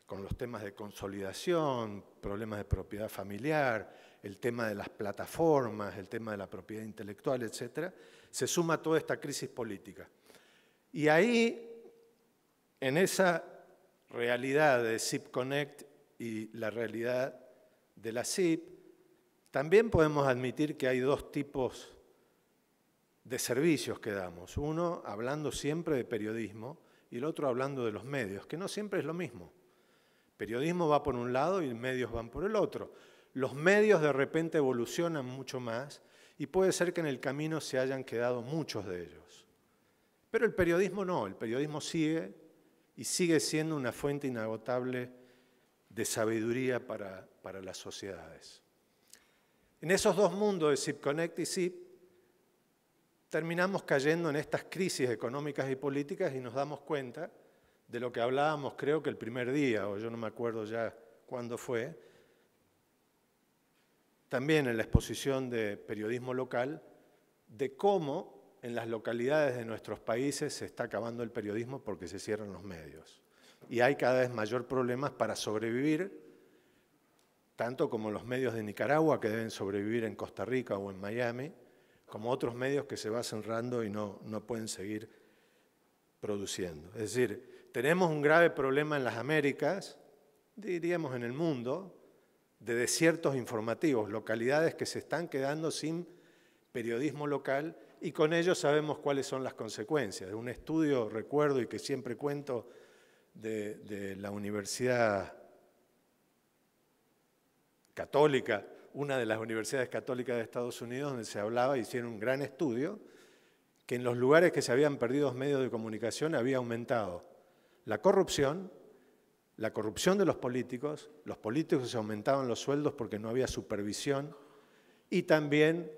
con los temas de consolidación, problemas de propiedad familiar, el tema de las plataformas, el tema de la propiedad intelectual, etc., se suma toda esta crisis política. Y ahí, en esa realidad de SIP Connect y la realidad de la SIP, también podemos admitir que hay dos tipos de servicios que damos. Uno, hablando siempre de periodismo, y el otro hablando de los medios, que no siempre es lo mismo. Periodismo va por un lado y medios van por el otro. Los medios de repente evolucionan mucho más y puede ser que en el camino se hayan quedado muchos de ellos. Pero el periodismo no, el periodismo sigue y sigue siendo una fuente inagotable de sabiduría para, para las sociedades. En esos dos mundos de SIP Connect y SIP terminamos cayendo en estas crisis económicas y políticas y nos damos cuenta de lo que hablábamos creo que el primer día, o yo no me acuerdo ya cuándo fue, también en la exposición de periodismo local, de cómo en las localidades de nuestros países se está acabando el periodismo porque se cierran los medios. Y hay cada vez mayor problemas para sobrevivir, tanto como los medios de Nicaragua que deben sobrevivir en Costa Rica o en Miami, como otros medios que se va cerrando y no, pueden seguir produciendo. Es decir, tenemos un grave problema en las Américas, diríamos en el mundo, de desiertos informativos, localidades que se están quedando sin periodismo local y con ello sabemos cuáles son las consecuencias. Un estudio, recuerdo y que siempre cuento, de la Universidad Católica una de las universidades católicas de Estados Unidos donde se hablaba, hicieron un gran estudio, que en los lugares que se habían perdido medios de comunicación había aumentado la corrupción, la corrupción de los políticos, los políticos se aumentaban los sueldos porque no había supervisión, y también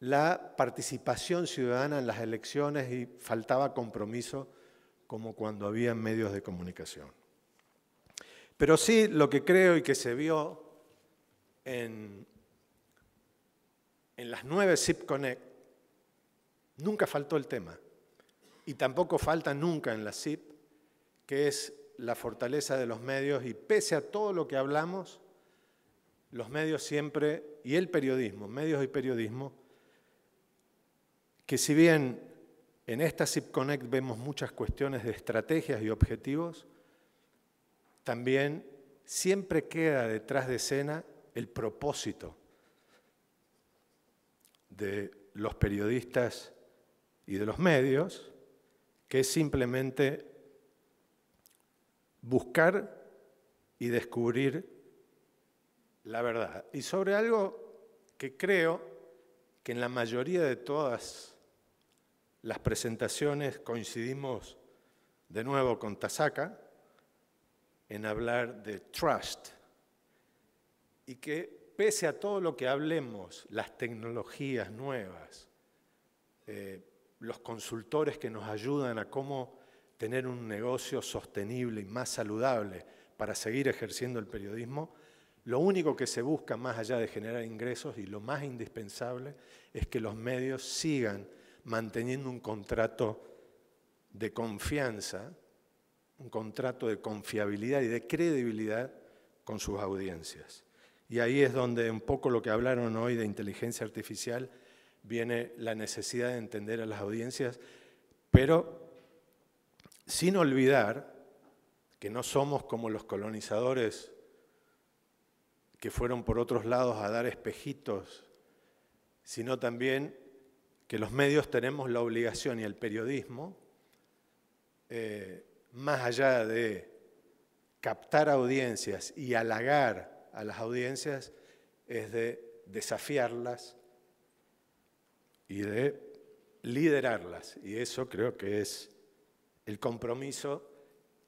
la participación ciudadana en las elecciones y faltaba compromiso como cuando había medios de comunicación. Pero sí lo que creo y que se vio en, las nueve Zip Connect, nunca faltó el tema. Y tampoco falta nunca en la Zip, que es la fortaleza de los medios. Y pese a todo lo que hablamos, los medios siempre, y el periodismo, medios y periodismo, que si bien en esta Zip Connect vemos muchas cuestiones de estrategias y objetivos, también siempre queda detrás de escena el propósito de los periodistas y de los medios, que es simplemente buscar y descubrir la verdad. Y sobre algo que creo que en la mayoría de todas las presentaciones coincidimos de nuevo con Tasaka en hablar de trust, y que pese a todo lo que hablemos, las tecnologías nuevas, eh, los consultores que nos ayudan a cómo tener un negocio sostenible y más saludable para seguir ejerciendo el periodismo, lo único que se busca más allá de generar ingresos y lo más indispensable es que los medios sigan manteniendo un contrato de confianza, un contrato de confiabilidad y de credibilidad con sus audiencias. Y ahí es donde un poco lo que hablaron hoy de inteligencia artificial viene la necesidad de entender a las audiencias, pero sin olvidar que no somos como los colonizadores que fueron por otros lados a dar espejitos, sino también que los medios tenemos la obligación y el periodismo, eh, más allá de captar audiencias y halagar a las audiencias es de desafiarlas y de liderarlas. Y eso creo que es el compromiso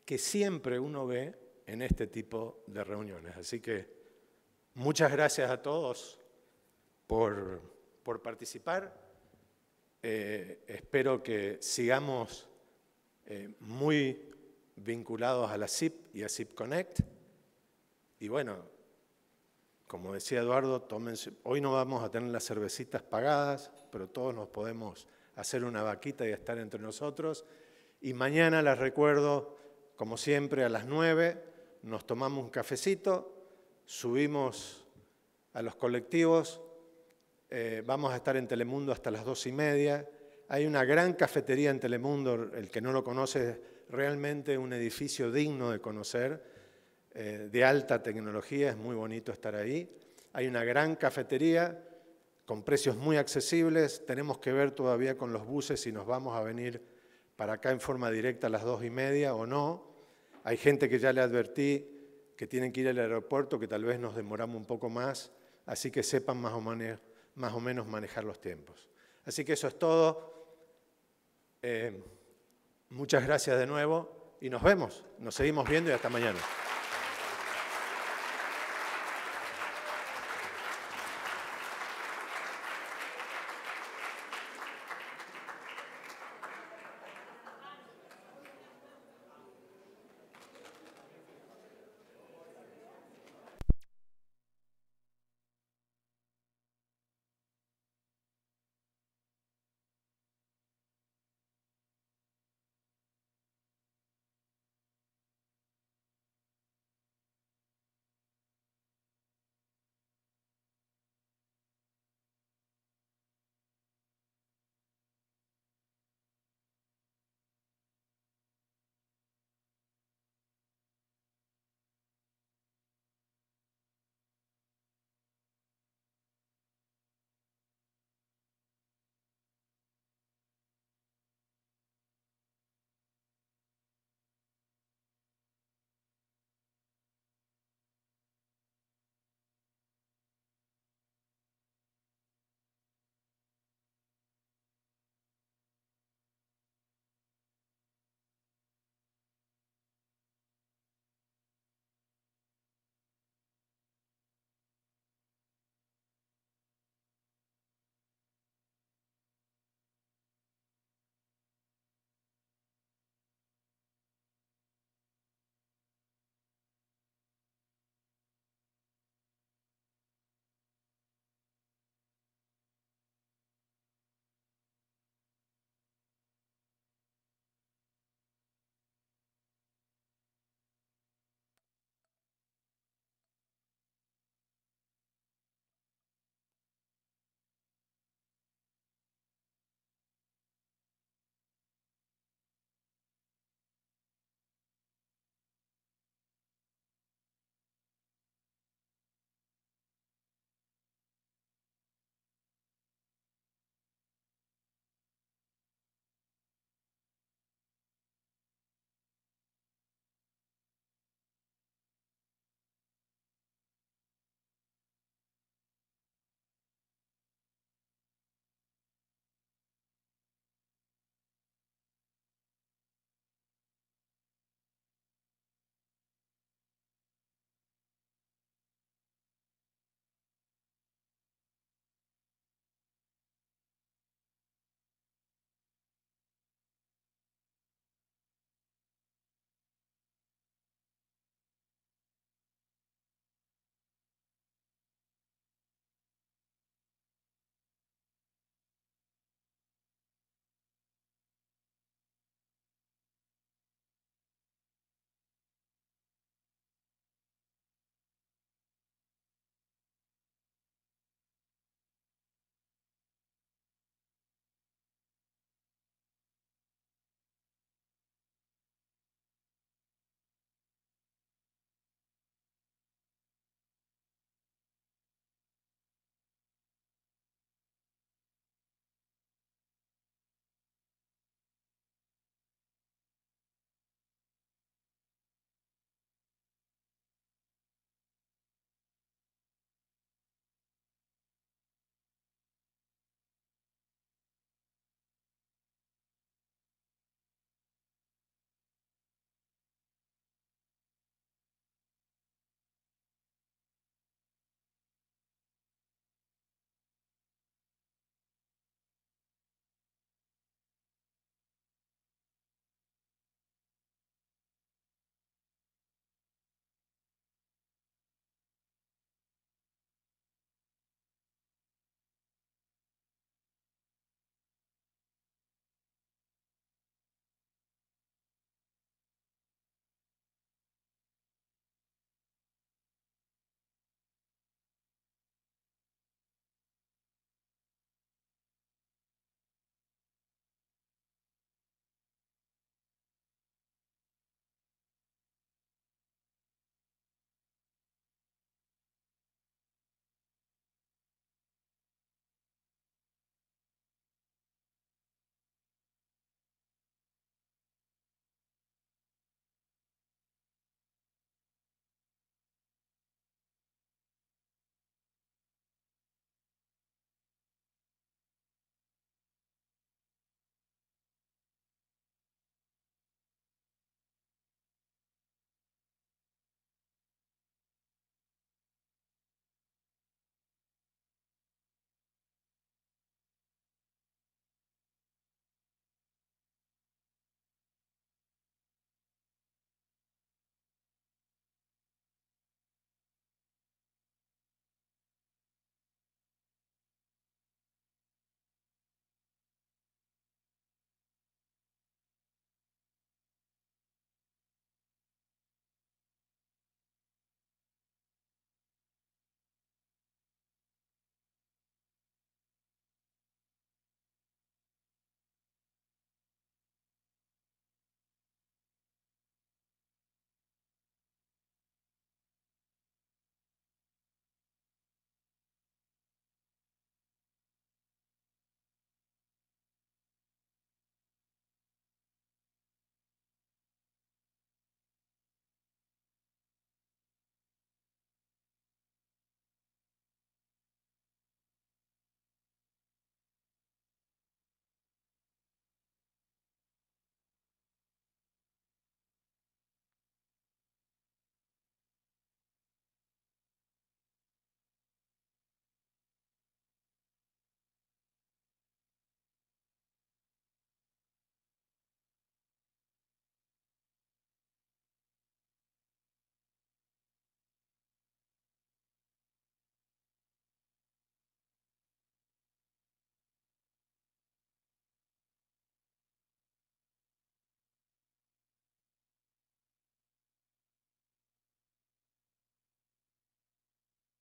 que siempre uno ve en este tipo de reuniones. Así que muchas gracias a todos por, por participar. Eh, espero que sigamos eh, muy vinculados a la CIP y a CIP Connect. Y bueno, como decía Eduardo, hoy no vamos a tener las cervecitas pagadas, pero todos nos podemos hacer una vaquita y estar entre nosotros. Y mañana les recuerdo, como siempre, a las 9 nos tomamos un cafecito, subimos a los colectivos, eh, vamos a estar en Telemundo hasta las dos y media. Hay una gran cafetería en Telemundo, el que no lo conoce realmente un edificio digno de conocer eh, de alta tecnología, es muy bonito estar ahí. Hay una gran cafetería con precios muy accesibles, tenemos que ver todavía con los buses si nos vamos a venir para acá en forma directa a las dos y media o no. Hay gente que ya le advertí que tienen que ir al aeropuerto, que tal vez nos demoramos un poco más, así que sepan más o, menos, manejar los tiempos. Así que eso es todo. Eh, muchas gracias de nuevo y nos vemos, nos seguimos viendo y hasta mañana.